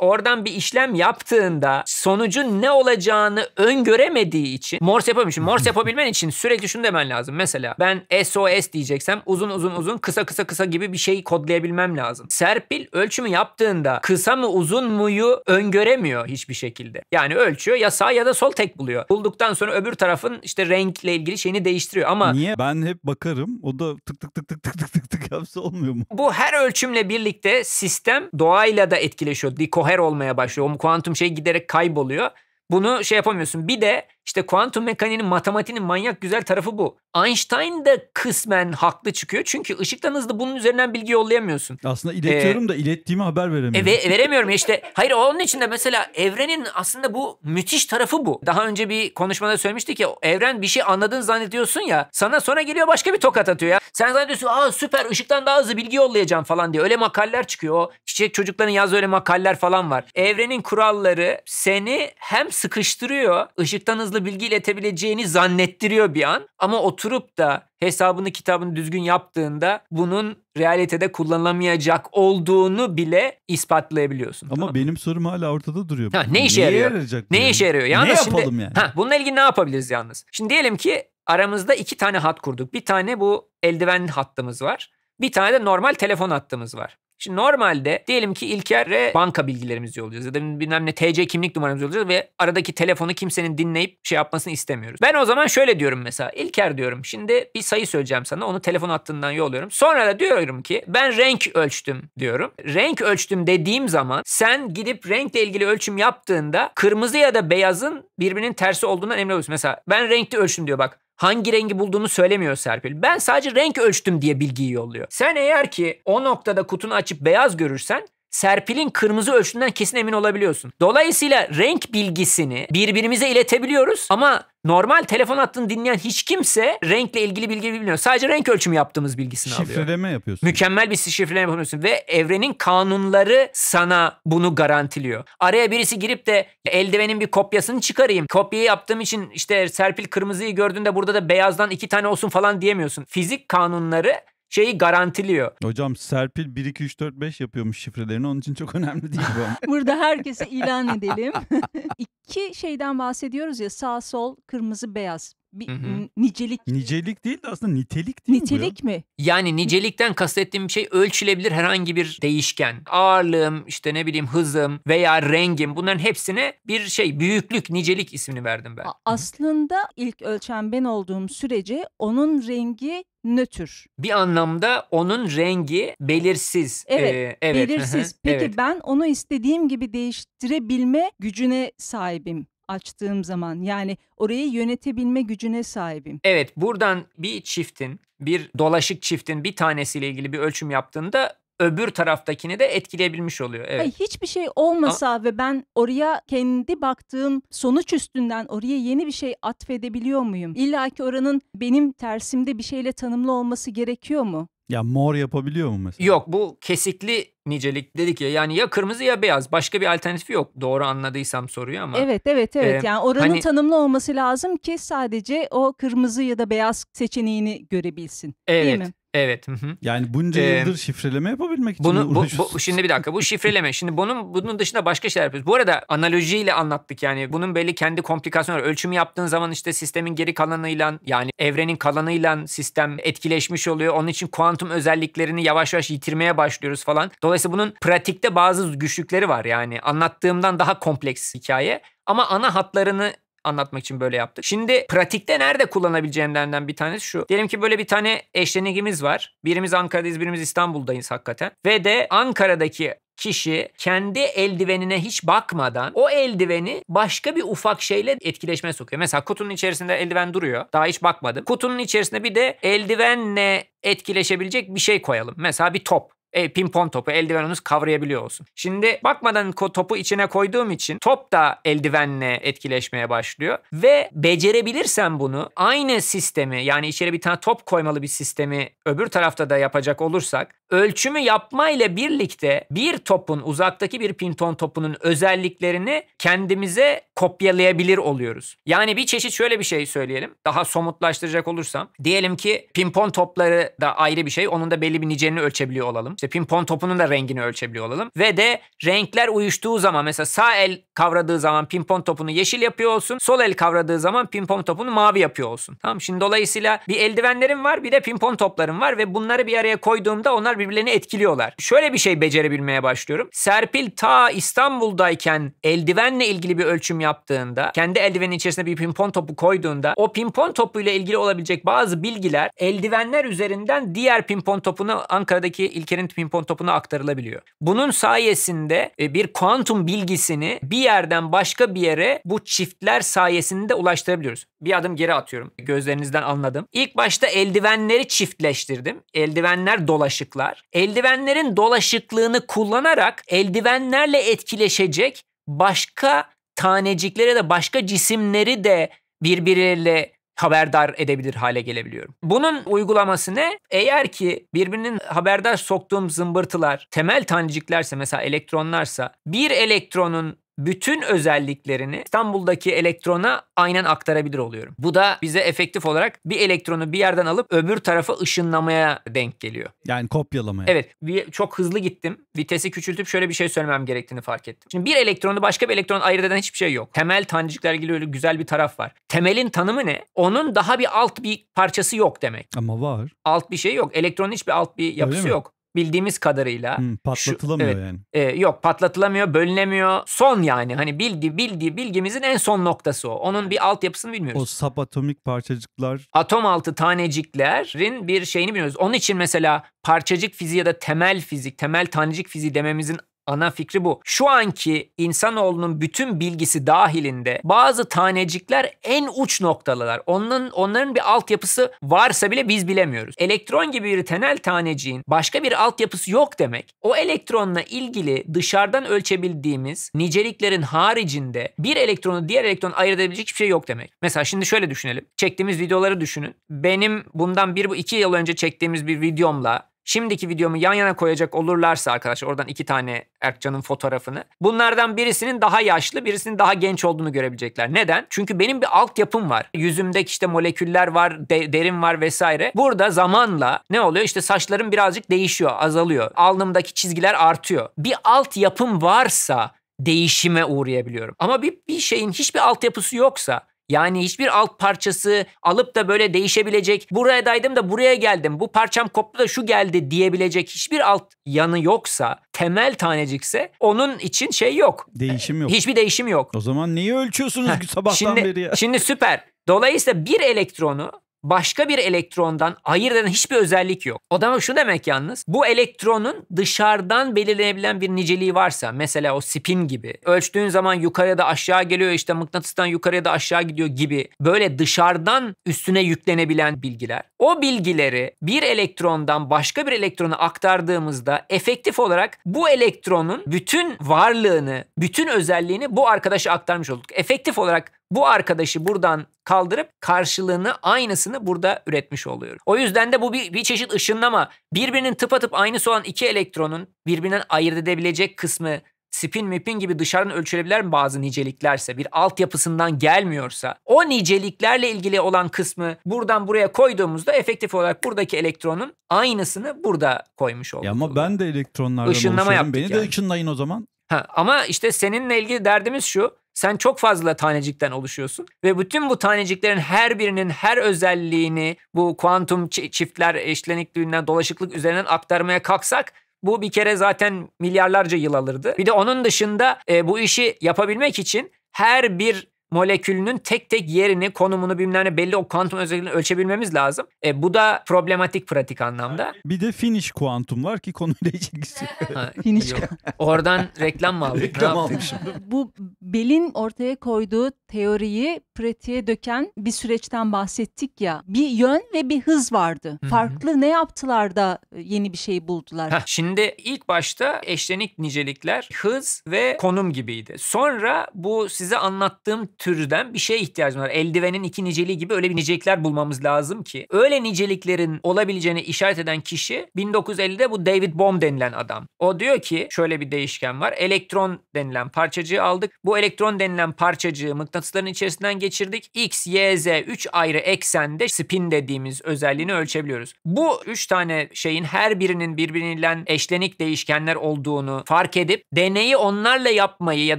Speaker 2: oradan bir işlem yaptığında sonucun ne olacağını öngöremediği için Morse yapamıyor. Morse yapabilmen için sürekli şunu demen lazım. Mesela ben SOS diyeceksem uzun uzun uzun kısa kısa kısa gibi bir şey kodlayabilmem lazım. Serpil ölçümü yaptığında kısa mı uzun muyu öngöremiyor hiçbir şekilde. Yani ölçüyor ya sağ ya da sol tek buluyor. Bulduktan sonra öbür tarafın işte renkle ilgili şeyini değiştiriyor değiştiriyor ama... Niye? Ben hep
Speaker 1: bakarım o da tık tık tık tık tık tık tık tık yapsa olmuyor mu?
Speaker 2: Bu her ölçümle birlikte sistem doğayla da etkileşiyor. Dikoher olmaya başlıyor. O kuantum şey giderek kayboluyor. Bunu şey yapamıyorsun. Bir de işte kuantum mekaniğinin matematiğinin manyak güzel tarafı bu. Einstein de kısmen haklı çıkıyor. Çünkü ışıktan hızlı bunun üzerinden bilgi yollayamıyorsun. Aslında iletiyorum ee, da
Speaker 1: ilettiğimi haber veremiyorum. E,
Speaker 2: veremiyorum işte. Hayır onun için de mesela evrenin aslında bu müthiş tarafı bu. Daha önce bir konuşmada söylemiştik ya evren bir şey anladığını zannediyorsun ya. Sana sonra geliyor başka bir tokat atıyor ya. Sen zannediyorsun aa süper ışıktan daha hızlı bilgi yollayacağım falan diye. Öyle makaller çıkıyor. O çiçek çocukların yazdığı öyle makaller falan var. Evrenin kuralları seni hem sıkıştırıyor ışıktan hızlı hızlı bilgi iletebileceğini zannettiriyor bir an. Ama oturup da hesabını kitabını düzgün yaptığında bunun realitede kullanılamayacak olduğunu bile ispatlayabiliyorsun. Ama tamam. benim sorum hala ortada duruyor. Ha, ne işe yarıyor? ne yani? işe yarıyor? Yalnız ne yapalım şimdi, yani? Ha, bununla ilgili ne yapabiliriz yalnız? Şimdi diyelim ki aramızda iki tane hat kurduk. Bir tane bu eldiven hattımız var. Bir tane de normal telefon hattımız var. Şimdi normalde diyelim ki İlker'e banka bilgilerimizi yollayacağız ya da bilmem ne TC kimlik numaramızı yollayacağız ve aradaki telefonu kimsenin dinleyip şey yapmasını istemiyoruz. Ben o zaman şöyle diyorum mesela İlker diyorum şimdi bir sayı söyleyeceğim sana onu telefon hattından yolluyorum. Sonra da diyorum ki ben renk ölçtüm diyorum. Renk ölçtüm dediğim zaman sen gidip renkle ilgili ölçüm yaptığında kırmızı ya da beyazın birbirinin tersi olduğundan emin olursun. Mesela ben renkte ölçtüm diyor bak hangi rengi bulduğunu söylemiyor Serpil. Ben sadece renk ölçtüm diye bilgiyi yolluyor. Sen eğer ki o noktada kutunu açıp beyaz görürsen Serpil'in kırmızı ölçünden kesin emin olabiliyorsun. Dolayısıyla renk bilgisini birbirimize iletebiliyoruz ama Normal telefon hattını dinleyen hiç kimse renkle ilgili bilgi bilmiyor. Sadece renk ölçümü yaptığımız bilgisini Şifreleme alıyor. Şifreleme yapıyorsun. Mükemmel bir şifreleme yapıyorsun ve evrenin kanunları sana bunu garantiliyor. Araya birisi girip de eldivenin bir kopyasını çıkarayım. Kopyayı yaptığım için işte Serpil kırmızıyı gördüğünde burada da beyazdan iki tane olsun falan diyemiyorsun. Fizik kanunları şeyi garantiliyor.
Speaker 1: Hocam Serpil 1 2 3 4 5 yapıyormuş şifrelerini. Onun için çok önemli değil bu.
Speaker 3: Burada herkese ilan edelim. İki şeyden bahsediyoruz ya sağ sol kırmızı beyaz bir hı hı. nicelik.
Speaker 1: Nicelik değil de aslında nitelik
Speaker 3: değil Nitelik mi? mi?
Speaker 2: Yani nicelikten kastettiğim şey ölçülebilir herhangi bir değişken. Ağırlığım, işte ne bileyim hızım veya rengim bunların hepsine bir şey büyüklük, nicelik ismini verdim ben.
Speaker 3: Aslında ilk ölçen ben olduğum sürece onun rengi
Speaker 2: nötr. Bir anlamda onun rengi belirsiz. Evet, ee, evet. belirsiz. Peki evet.
Speaker 3: ben onu istediğim gibi değiştirebilme gücüne sahibim açtığım zaman yani orayı yönetebilme gücüne sahibim.
Speaker 2: Evet buradan bir çiftin bir dolaşık çiftin bir tanesiyle ilgili bir ölçüm yaptığında öbür taraftakini de etkileyebilmiş oluyor. Evet. Hayır,
Speaker 3: hiçbir şey olmasa A- ve ben oraya kendi baktığım sonuç üstünden oraya yeni bir şey atfedebiliyor muyum? İlla ki oranın benim tersimde bir şeyle tanımlı olması gerekiyor mu?
Speaker 1: Ya mor yapabiliyor mu mesela?
Speaker 2: Yok bu kesikli nicelik dedik ya yani ya kırmızı ya beyaz başka bir alternatifi yok doğru anladıysam soruyu ama. Evet evet evet ee, yani oranın hani,
Speaker 3: tanımlı olması lazım ki sadece o kırmızı ya da beyaz seçeneğini görebilsin evet, değil mi?
Speaker 2: Evet. Hı hı. Yani bunca ee, yıldır şifreleme
Speaker 1: yapabilmek için bunu, bu, bu,
Speaker 2: Şimdi bir dakika bu şifreleme. şimdi bunun bunun dışında başka şeyler yapıyoruz. Bu arada analojiyle anlattık yani. Bunun belli kendi komplikasyonları. Ölçümü yaptığın zaman işte sistemin geri kalanıyla yani evrenin kalanıyla sistem etkileşmiş oluyor. Onun için kuantum özelliklerini yavaş yavaş yitirmeye başlıyoruz falan. Dolayısıyla bunun pratikte bazı güçlükleri var yani. Anlattığımdan daha kompleks hikaye. Ama ana hatlarını anlatmak için böyle yaptık. Şimdi pratikte nerede kullanabileceğimden bir tanesi şu. Diyelim ki böyle bir tane eşlenigimiz var. Birimiz Ankara'dayız, birimiz İstanbul'dayız hakikaten. Ve de Ankara'daki kişi kendi eldivenine hiç bakmadan o eldiveni başka bir ufak şeyle etkileşmeye sokuyor. Mesela kutunun içerisinde eldiven duruyor. Daha hiç bakmadım. Kutunun içerisinde bir de eldivenle etkileşebilecek bir şey koyalım. Mesela bir top e, pimpon topu eldiveniniz kavrayabiliyor olsun. Şimdi bakmadan topu içine koyduğum için top da eldivenle etkileşmeye başlıyor ve becerebilirsen bunu aynı sistemi yani içeri bir tane top koymalı bir sistemi öbür tarafta da yapacak olursak ölçümü yapma ile birlikte bir topun uzaktaki bir pinton topunun özelliklerini kendimize kopyalayabilir oluyoruz. Yani bir çeşit şöyle bir şey söyleyelim. Daha somutlaştıracak olursam. Diyelim ki pimpon topları da ayrı bir şey. Onun da belli bir nicelini ölçebiliyor olalım. İşte pimpon topunun da rengini ölçebiliyor olalım. Ve de renkler uyuştuğu zaman mesela sağ el kavradığı zaman pimpon topunu yeşil yapıyor olsun. Sol el kavradığı zaman pimpon topunu mavi yapıyor olsun. Tamam şimdi dolayısıyla bir eldivenlerim var bir de pimpon toplarım var ve bunları bir araya koyduğumda onlar birbirlerini etkiliyorlar. Şöyle bir şey becerebilmeye başlıyorum. Serpil ta İstanbul'dayken eldivenle ilgili bir ölçüm yaptığında, kendi eldivenin içerisine bir pimpon topu koyduğunda o pimpon topuyla ilgili olabilecek bazı bilgiler eldivenler üzerinden diğer pimpon topunu Ankara'daki İlker'in pimpon topuna aktarılabiliyor. Bunun sayesinde e, bir kuantum bilgisini bir yerden başka bir yere bu çiftler sayesinde ulaştırabiliyoruz. Bir adım geri atıyorum. Gözlerinizden anladım. İlk başta eldivenleri çiftleştirdim. Eldivenler dolaşıklar var. Eldivenlerin dolaşıklığını kullanarak eldivenlerle etkileşecek başka taneciklere de başka cisimleri de birbirleriyle haberdar edebilir hale gelebiliyorum. Bunun uygulaması ne? Eğer ki birbirinin haberdar soktuğum zımbırtılar temel taneciklerse mesela elektronlarsa bir elektronun bütün özelliklerini İstanbul'daki elektrona aynen aktarabilir oluyorum. Bu da bize efektif olarak bir elektronu bir yerden alıp öbür tarafa ışınlamaya denk geliyor. Yani
Speaker 1: kopyalamaya. Evet.
Speaker 2: Bir, çok hızlı gittim. Vitesi küçültüp şöyle bir şey söylemem gerektiğini fark ettim. Şimdi bir elektronu başka bir elektron ayırt eden hiçbir şey yok. Temel taneciklerle ilgili öyle güzel bir taraf var. Temelin tanımı ne? Onun daha bir alt bir parçası yok demek. Ama var. Alt bir şey yok. Elektronun hiçbir alt bir yapısı yok bildiğimiz kadarıyla hmm,
Speaker 1: patlatılamıyor şu, evet, yani.
Speaker 2: E, yok patlatılamıyor, bölünemiyor. Son yani hani bildi bilgi bilgimizin en son noktası o. Onun bir altyapısını bilmiyoruz. O
Speaker 1: subatomik parçacıklar.
Speaker 2: Atom altı taneciklerin bir şeyini bilmiyoruz. Onun için mesela parçacık fiziği ya da temel fizik, temel tanecik fiziği dememizin Ana fikri bu. Şu anki insanoğlunun bütün bilgisi dahilinde bazı tanecikler en uç noktalılar. Onun, onların bir altyapısı varsa bile biz bilemiyoruz. Elektron gibi bir tenel taneciğin başka bir altyapısı yok demek. O elektronla ilgili dışarıdan ölçebildiğimiz niceliklerin haricinde bir elektronu diğer elektron ayırt edebilecek hiçbir şey yok demek. Mesela şimdi şöyle düşünelim. Çektiğimiz videoları düşünün. Benim bundan bir, bu iki yıl önce çektiğimiz bir videomla Şimdiki videomu yan yana koyacak olurlarsa arkadaşlar oradan iki tane Erkcan'ın fotoğrafını. Bunlardan birisinin daha yaşlı birisinin daha genç olduğunu görebilecekler. Neden? Çünkü benim bir altyapım var. Yüzümdeki işte moleküller var, de, derim var vesaire. Burada zamanla ne oluyor? İşte saçlarım birazcık değişiyor, azalıyor. Alnımdaki çizgiler artıyor. Bir altyapım varsa değişime uğrayabiliyorum. Ama bir, bir şeyin hiçbir altyapısı yoksa yani hiçbir alt parçası alıp da böyle değişebilecek, buraya daydım da buraya geldim, bu parçam koptu da şu geldi diyebilecek hiçbir alt yanı yoksa, temel tanecikse onun için şey yok. Değişim yok. Hiçbir değişim yok. O zaman neyi ölçüyorsunuz sabahtan şimdi, beri ya? Şimdi süper. Dolayısıyla bir elektronu başka bir elektrondan ayırt eden hiçbir özellik yok. O da şu demek yalnız. Bu elektronun dışarıdan belirlenebilen bir niceliği varsa mesela o spin gibi ölçtüğün zaman yukarıya da aşağı geliyor işte mıknatıstan yukarıya da aşağı gidiyor gibi böyle dışarıdan üstüne yüklenebilen bilgiler. O bilgileri bir elektrondan başka bir elektrona aktardığımızda efektif olarak bu elektronun bütün varlığını, bütün özelliğini bu arkadaşa aktarmış olduk. Efektif olarak bu arkadaşı buradan kaldırıp karşılığını aynısını burada üretmiş oluyor. O yüzden de bu bir, bir çeşit ışınlama. Birbirinin tıpatıp aynısı olan iki elektronun birbirinden ayırt edebilecek kısmı spin mipin gibi dışarıdan ölçülebilen bazı niceliklerse, bir altyapısından gelmiyorsa, o niceliklerle ilgili olan kısmı buradan buraya koyduğumuzda efektif olarak buradaki elektronun aynısını burada koymuş olduk.
Speaker 1: Ya ama ben de elektronlardan Işınlama oluşuyorum. Beni yani. de
Speaker 2: ışınlayın o zaman. Ha, ama işte seninle ilgili derdimiz şu. Sen çok fazla tanecikten oluşuyorsun ve bütün bu taneciklerin her birinin her özelliğini bu kuantum çiftler eşlenikliğinden dolaşıklık üzerinden aktarmaya kalksak bu bir kere zaten milyarlarca yıl alırdı. Bir de onun dışında e, bu işi yapabilmek için her bir molekülünün tek tek yerini, konumunu bilmem ne belli o kuantum özelliğini ölçebilmemiz lazım. E, bu da problematik pratik anlamda. Bir de finish kuantum var ki konuyla ilgisi Finish Oradan reklam mı aldık? reklam almışım.
Speaker 3: bu Bellin ortaya koyduğu teoriyi pratiğe döken bir süreçten bahsettik ya. Bir yön ve bir hız vardı. Hı-hı. Farklı ne yaptılar da e, yeni bir şey buldular? Heh,
Speaker 2: şimdi ilk başta eşlenik nicelikler hız ve konum gibiydi. Sonra bu size anlattığım türden bir şeye ihtiyacımız var. Eldivenin iki niceliği gibi öyle bir nicelikler bulmamız lazım ki. Öyle niceliklerin olabileceğini işaret eden kişi 1950'de bu David Bohm denilen adam. O diyor ki şöyle bir değişken var. Elektron denilen parçacığı aldık. Bu elektron denilen parçacığı mıknatısların içerisinden geçirdik. X, Y, Z 3 ayrı eksende spin dediğimiz özelliğini ölçebiliyoruz. Bu 3 tane şeyin her birinin birbirinden eşlenik değişkenler olduğunu fark edip deneyi onlarla yapmayı ya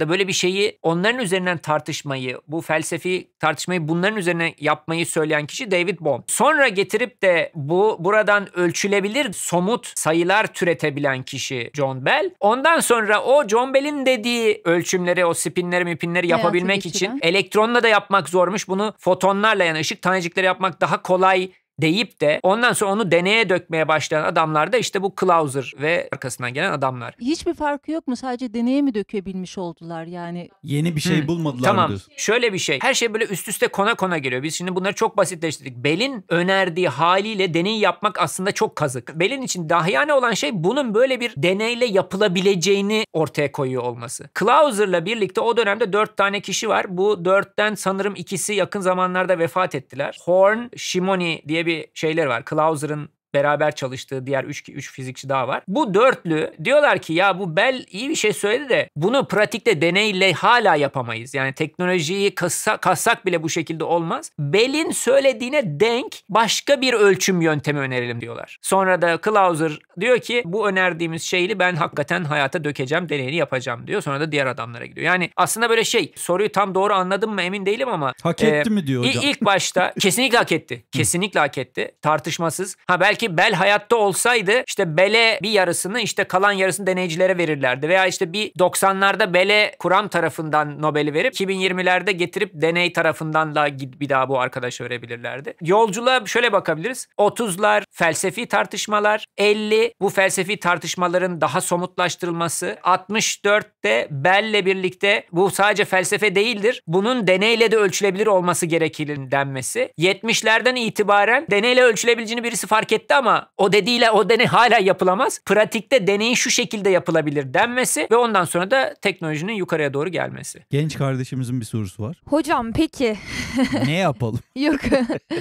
Speaker 2: da böyle bir şeyi onların üzerinden tartışmayı bu felsefi tartışmayı bunların üzerine yapmayı söyleyen kişi David Bohm. Sonra getirip de bu buradan ölçülebilir somut sayılar türetebilen kişi John Bell. Ondan sonra o John Bell'in dediği ölçümleri, o spinleri, mipinleri yapabilmek için elektronla da yapmak zormuş. Bunu fotonlarla yani ışık tanecikleri yapmak daha kolay deyip de ondan sonra onu deneye dökmeye başlayan adamlar da işte bu Klauser ve arkasından gelen adamlar.
Speaker 3: Hiçbir farkı yok mu? Sadece deneye mi dökebilmiş oldular yani?
Speaker 2: Yeni bir şey hmm. bulmadılar tamam. mı diyorsun? Şöyle bir şey. Her şey böyle üst üste kona kona geliyor. Biz şimdi bunları çok basitleştirdik. Belin önerdiği haliyle deney yapmak aslında çok kazık. Belin için dahiyane olan şey bunun böyle bir deneyle yapılabileceğini ortaya koyuyor olması. Klauser'la birlikte o dönemde dört tane kişi var. Bu dörtten sanırım ikisi yakın zamanlarda vefat ettiler. Horn, Shimoni diye bir bir şeyleri var. Klauser'ın beraber çalıştığı diğer 3 3 fizikçi daha var. Bu dörtlü diyorlar ki ya bu Bell iyi bir şey söyledi de bunu pratikte deneyle hala yapamayız. Yani teknolojiyi kassa, kassak bile bu şekilde olmaz. Bell'in söylediğine denk başka bir ölçüm yöntemi önerelim diyorlar. Sonra da Clauser diyor ki bu önerdiğimiz şeyi ben hakikaten hayata dökeceğim, deneyini yapacağım diyor. Sonra da diğer adamlara gidiyor. Yani aslında böyle şey soruyu tam doğru anladım mı emin değilim ama. Hak etti e, mi diyor hocam? İlk başta kesinlikle hak etti. Kesinlikle hak etti. Tartışmasız. Ha belki Belki Bel hayatta olsaydı işte Bel'e bir yarısını işte kalan yarısını deneycilere verirlerdi. Veya işte bir 90'larda Bel'e Kuram tarafından Nobel'i verip 2020'lerde getirip deney tarafından da bir daha bu arkadaşı verebilirlerdi. Yolculuğa şöyle bakabiliriz. 30'lar felsefi tartışmalar, 50 bu felsefi tartışmaların daha somutlaştırılması, 64'te Bell'le birlikte bu sadece felsefe değildir. Bunun deneyle de ölçülebilir olması gerekir denmesi. 70'lerden itibaren deneyle ölçülebileceğini birisi fark etti gelecekti ama o dediğiyle o deney hala yapılamaz. Pratikte deneyin şu şekilde yapılabilir denmesi ve ondan sonra da teknolojinin yukarıya doğru gelmesi.
Speaker 1: Genç kardeşimizin bir sorusu var.
Speaker 3: Hocam peki. ne yapalım? Yok.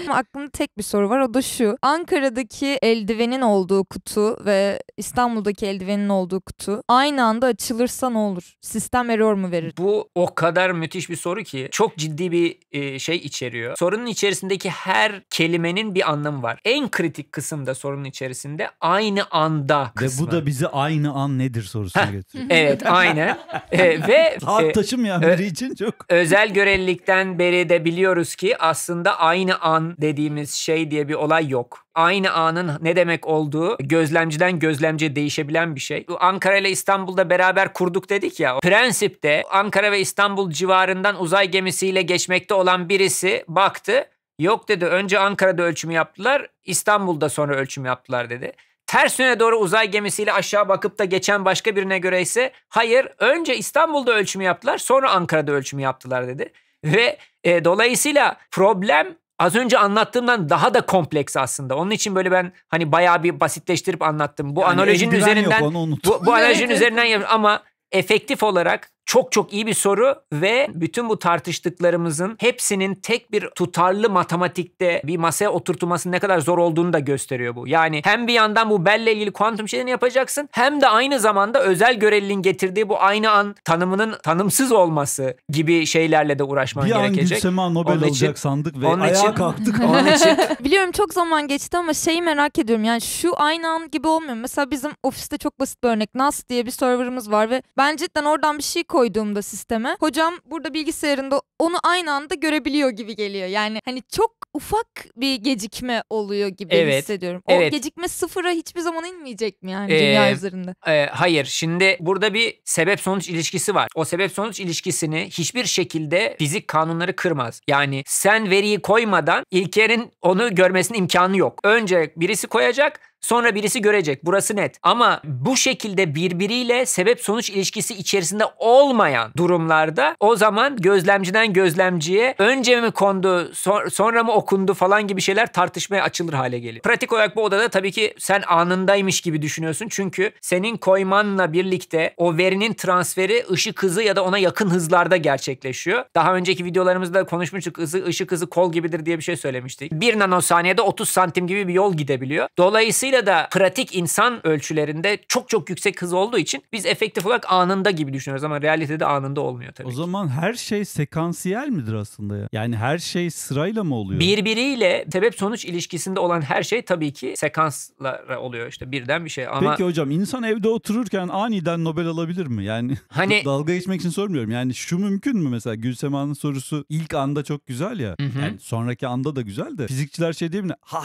Speaker 3: Aklımda tek bir soru var o da şu. Ankara'daki eldivenin olduğu kutu ve İstanbul'daki eldivenin olduğu kutu aynı anda açılırsa ne olur? Sistem error mu verir? Bu
Speaker 2: o kadar müthiş bir soru ki çok ciddi bir e, şey içeriyor. Sorunun içerisindeki her kelimenin bir anlamı var. En kritik kısım da sorunun içerisinde aynı anda kısmı. Ve bu da
Speaker 1: bizi aynı an nedir sorusuna getiriyor. evet aynı e, ee, ve Saat e, taşımayan biri için çok.
Speaker 2: Özel görelilikten beri de biliyoruz ki aslında aynı an dediğimiz şey diye bir olay yok aynı anın ne demek olduğu gözlemciden gözlemci değişebilen bir şey. Ankara ile İstanbul'da beraber kurduk dedik ya. Prensipte Ankara ve İstanbul civarından uzay gemisiyle geçmekte olan birisi baktı. Yok dedi önce Ankara'da ölçümü yaptılar İstanbul'da sonra ölçüm yaptılar dedi. Ters yöne doğru uzay gemisiyle aşağı bakıp da geçen başka birine göre ise hayır önce İstanbul'da ölçümü yaptılar sonra Ankara'da ölçümü yaptılar dedi. Ve e, dolayısıyla problem az önce anlattığımdan daha da kompleks aslında. Onun için böyle ben hani bayağı bir basitleştirip anlattım. Bu yani analojinin üzerinden yok, bu, bu analojinin üzerinden ama efektif olarak çok çok iyi bir soru ve bütün bu tartıştıklarımızın hepsinin tek bir tutarlı matematikte bir masaya oturtulması ne kadar zor olduğunu da gösteriyor bu. Yani hem bir yandan bu belle ilgili kuantum şeyini yapacaksın hem de aynı zamanda özel göreliliğin getirdiği bu aynı an tanımının tanımsız olması gibi şeylerle de uğraşman bir gerekecek. Bir an Gülsema Nobel onun için, olacak sandık ve onun ayağa için, kalktık. Onun için.
Speaker 3: Biliyorum çok zaman geçti ama şeyi merak ediyorum. Yani şu aynı an gibi olmuyor. Mesela bizim ofiste çok basit bir örnek. NAS diye bir serverımız var ve ben cidden oradan bir şey koy koyduğumda sisteme hocam burada bilgisayarında onu aynı anda görebiliyor gibi geliyor. Yani hani çok ufak bir gecikme oluyor gibi evet, hissediyorum. O evet. gecikme sıfıra hiçbir zaman inmeyecek mi yani ee, dünya üzerinde?
Speaker 2: E, hayır. Şimdi burada bir sebep sonuç ilişkisi var. O sebep sonuç ilişkisini hiçbir şekilde fizik kanunları kırmaz. Yani sen veriyi koymadan İlker'in onu görmesinin imkanı yok. Önce birisi koyacak Sonra birisi görecek. Burası net. Ama bu şekilde birbiriyle sebep sonuç ilişkisi içerisinde olmayan durumlarda o zaman gözlemciden gözlemciye önce mi kondu sonra mı okundu falan gibi şeyler tartışmaya açılır hale gelir. Pratik olarak bu odada tabii ki sen anındaymış gibi düşünüyorsun. Çünkü senin koymanla birlikte o verinin transferi ışık hızı ya da ona yakın hızlarda gerçekleşiyor. Daha önceki videolarımızda konuşmuştuk hızı, ışık hızı kol gibidir diye bir şey söylemiştik. Bir nanosaniyede 30 santim gibi bir yol gidebiliyor. Dolayısıyla Dolayısıyla da pratik insan ölçülerinde çok çok yüksek hız olduğu için biz efektif olarak anında gibi düşünüyoruz ama realitede anında olmuyor tabii. O
Speaker 1: ki. zaman her şey sekansiyel midir aslında ya? Yani her şey sırayla mı oluyor?
Speaker 2: Birbiriyle sebep sonuç ilişkisinde olan her şey tabii ki sekanslara oluyor işte birden bir şey ama Peki
Speaker 1: hocam insan evde otururken aniden Nobel alabilir mi? Yani hani dalga geçmek için sormuyorum. Yani şu mümkün mü mesela Gülsema'nın sorusu ilk anda çok güzel ya. Hı hı. Yani sonraki anda da güzel de fizikçiler şey değil mi? Ha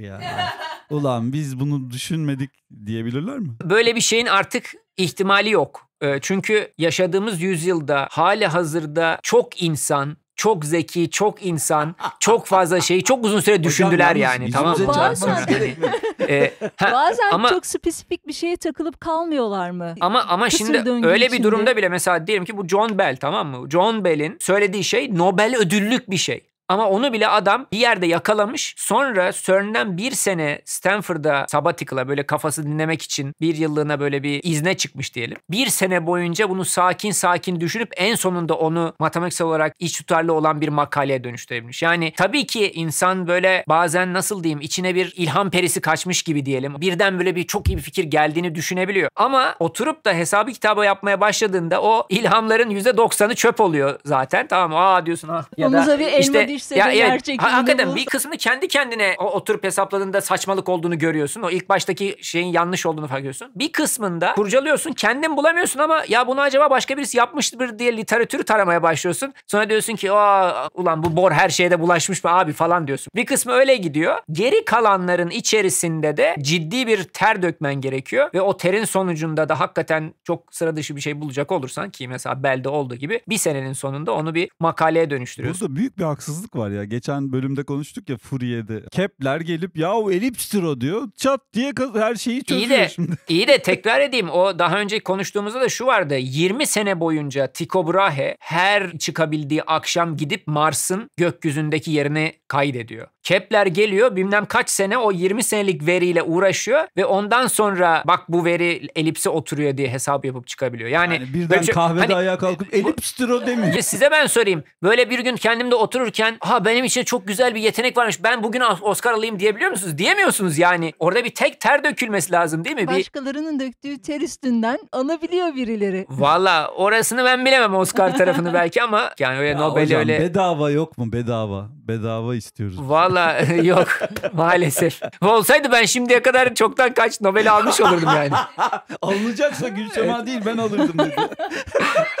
Speaker 1: ya. Ulan biz bunu düşünmedik diyebilirler mi?
Speaker 2: Böyle bir şeyin artık ihtimali yok. Ee, çünkü yaşadığımız yüzyılda hali hazırda çok insan çok zeki, çok insan, çok fazla şeyi çok uzun süre düşündüler Hocam, yani. Tamam mı? Bazen, e, ee, ha, bazen ama, çok
Speaker 3: spesifik bir şeye takılıp kalmıyorlar mı?
Speaker 2: Ama ama Kısır şimdi öyle içinde. bir durumda bile mesela diyelim ki bu John Bell tamam mı? John Bell'in söylediği şey Nobel ödüllük bir şey. Ama onu bile adam bir yerde yakalamış. Sonra CERN'den bir sene Stanford'da sabatikla böyle kafası dinlemek için bir yıllığına böyle bir izne çıkmış diyelim. Bir sene boyunca bunu sakin sakin düşünüp en sonunda onu matematiksel olarak iç tutarlı olan bir makaleye dönüştürebilmiş. Yani tabii ki insan böyle bazen nasıl diyeyim içine bir ilham perisi kaçmış gibi diyelim. Birden böyle bir çok iyi bir fikir geldiğini düşünebiliyor. Ama oturup da hesabı kitabı yapmaya başladığında o ilhamların %90'ı çöp oluyor zaten. Tamam aa diyorsun ah ya da bir işte pişse ya, de evet. hakikaten bulsa. bir kısmını kendi kendine o, oturup hesapladığında saçmalık olduğunu görüyorsun. O ilk baştaki şeyin yanlış olduğunu fark ediyorsun. Bir kısmında kurcalıyorsun kendin bulamıyorsun ama ya bunu acaba başka birisi yapmıştır diye literatürü taramaya başlıyorsun. Sonra diyorsun ki Aa, ulan bu bor her şeyde bulaşmış mı abi falan diyorsun. Bir kısmı öyle gidiyor. Geri kalanların içerisinde de ciddi bir ter dökmen gerekiyor ve o terin sonucunda da hakikaten çok sıra dışı bir şey bulacak olursan ki mesela belde olduğu gibi bir senenin sonunda onu bir makaleye dönüştürüyorsun.
Speaker 1: Burada büyük bir haksızlık farklılık var ya. Geçen bölümde konuştuk ya Fourier'de. Kepler gelip ya o elipstir o diyor. Çat diye her şeyi çözüyor iyi de, şimdi.
Speaker 2: İyi de tekrar edeyim. O daha önce konuştuğumuzda da şu vardı. 20 sene boyunca Tycho Brahe her çıkabildiği akşam gidip Mars'ın gökyüzündeki yerini kaydediyor. Kepler geliyor bilmem kaç sene o 20 senelik veriyle uğraşıyor ve ondan sonra bak bu veri elipse oturuyor diye hesap yapıp çıkabiliyor. Yani, yani birden şey, kahvede hani, ayağa kalkıp elipstir o demiyor. Size ben sorayım. Böyle bir gün kendimde otururken ha benim için çok güzel bir yetenek varmış. Ben bugün Oscar alayım diyebiliyor musunuz? Diyemiyorsunuz yani. Orada bir tek ter dökülmesi lazım değil mi?
Speaker 3: Başkalarının döktüğü ter üstünden alabiliyor
Speaker 2: birileri. Valla orasını ben bilemem Oscar tarafını belki ama yani öyle ya Nobel öyle. Bedava
Speaker 1: yok mu bedava? Bedava istiyoruz.
Speaker 2: Valla Valla yok maalesef. Olsaydı ben şimdiye kadar çoktan kaç Nobel almış olurdum yani. Alınacaksa Gülsema değil ben alırdım dedi.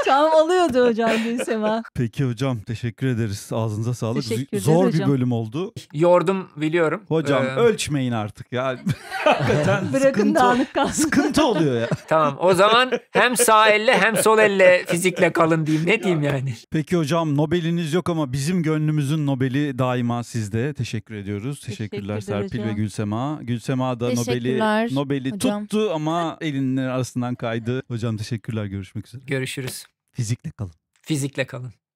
Speaker 3: Tam alıyordu hocam Gülsema.
Speaker 1: Peki hocam teşekkür ederiz. Ağzınıza sağlık. Teşekkür Zor hocam. bir bölüm oldu. Yordum biliyorum. Hocam ee... ölçmeyin artık ya. Hakikaten Bırakın dağınık kalsın. Sıkıntı oluyor ya. Tamam o zaman hem sağ elle hem sol elle
Speaker 2: fizikle kalın diyeyim. Ne diyeyim yani.
Speaker 1: Peki hocam Nobel'iniz yok ama bizim gönlümüzün Nobel'i daima sizde teşekkür ediyoruz. Teşekkür Teşekkürler Serpil ve Gülsema. Gülsema da Nobel'i Nobel'i tuttu ama elinin arasından kaydı. Hocam teşekkürler. Görüşmek üzere. Görüşürüz. Fizikle kalın.
Speaker 2: Fizikle kalın.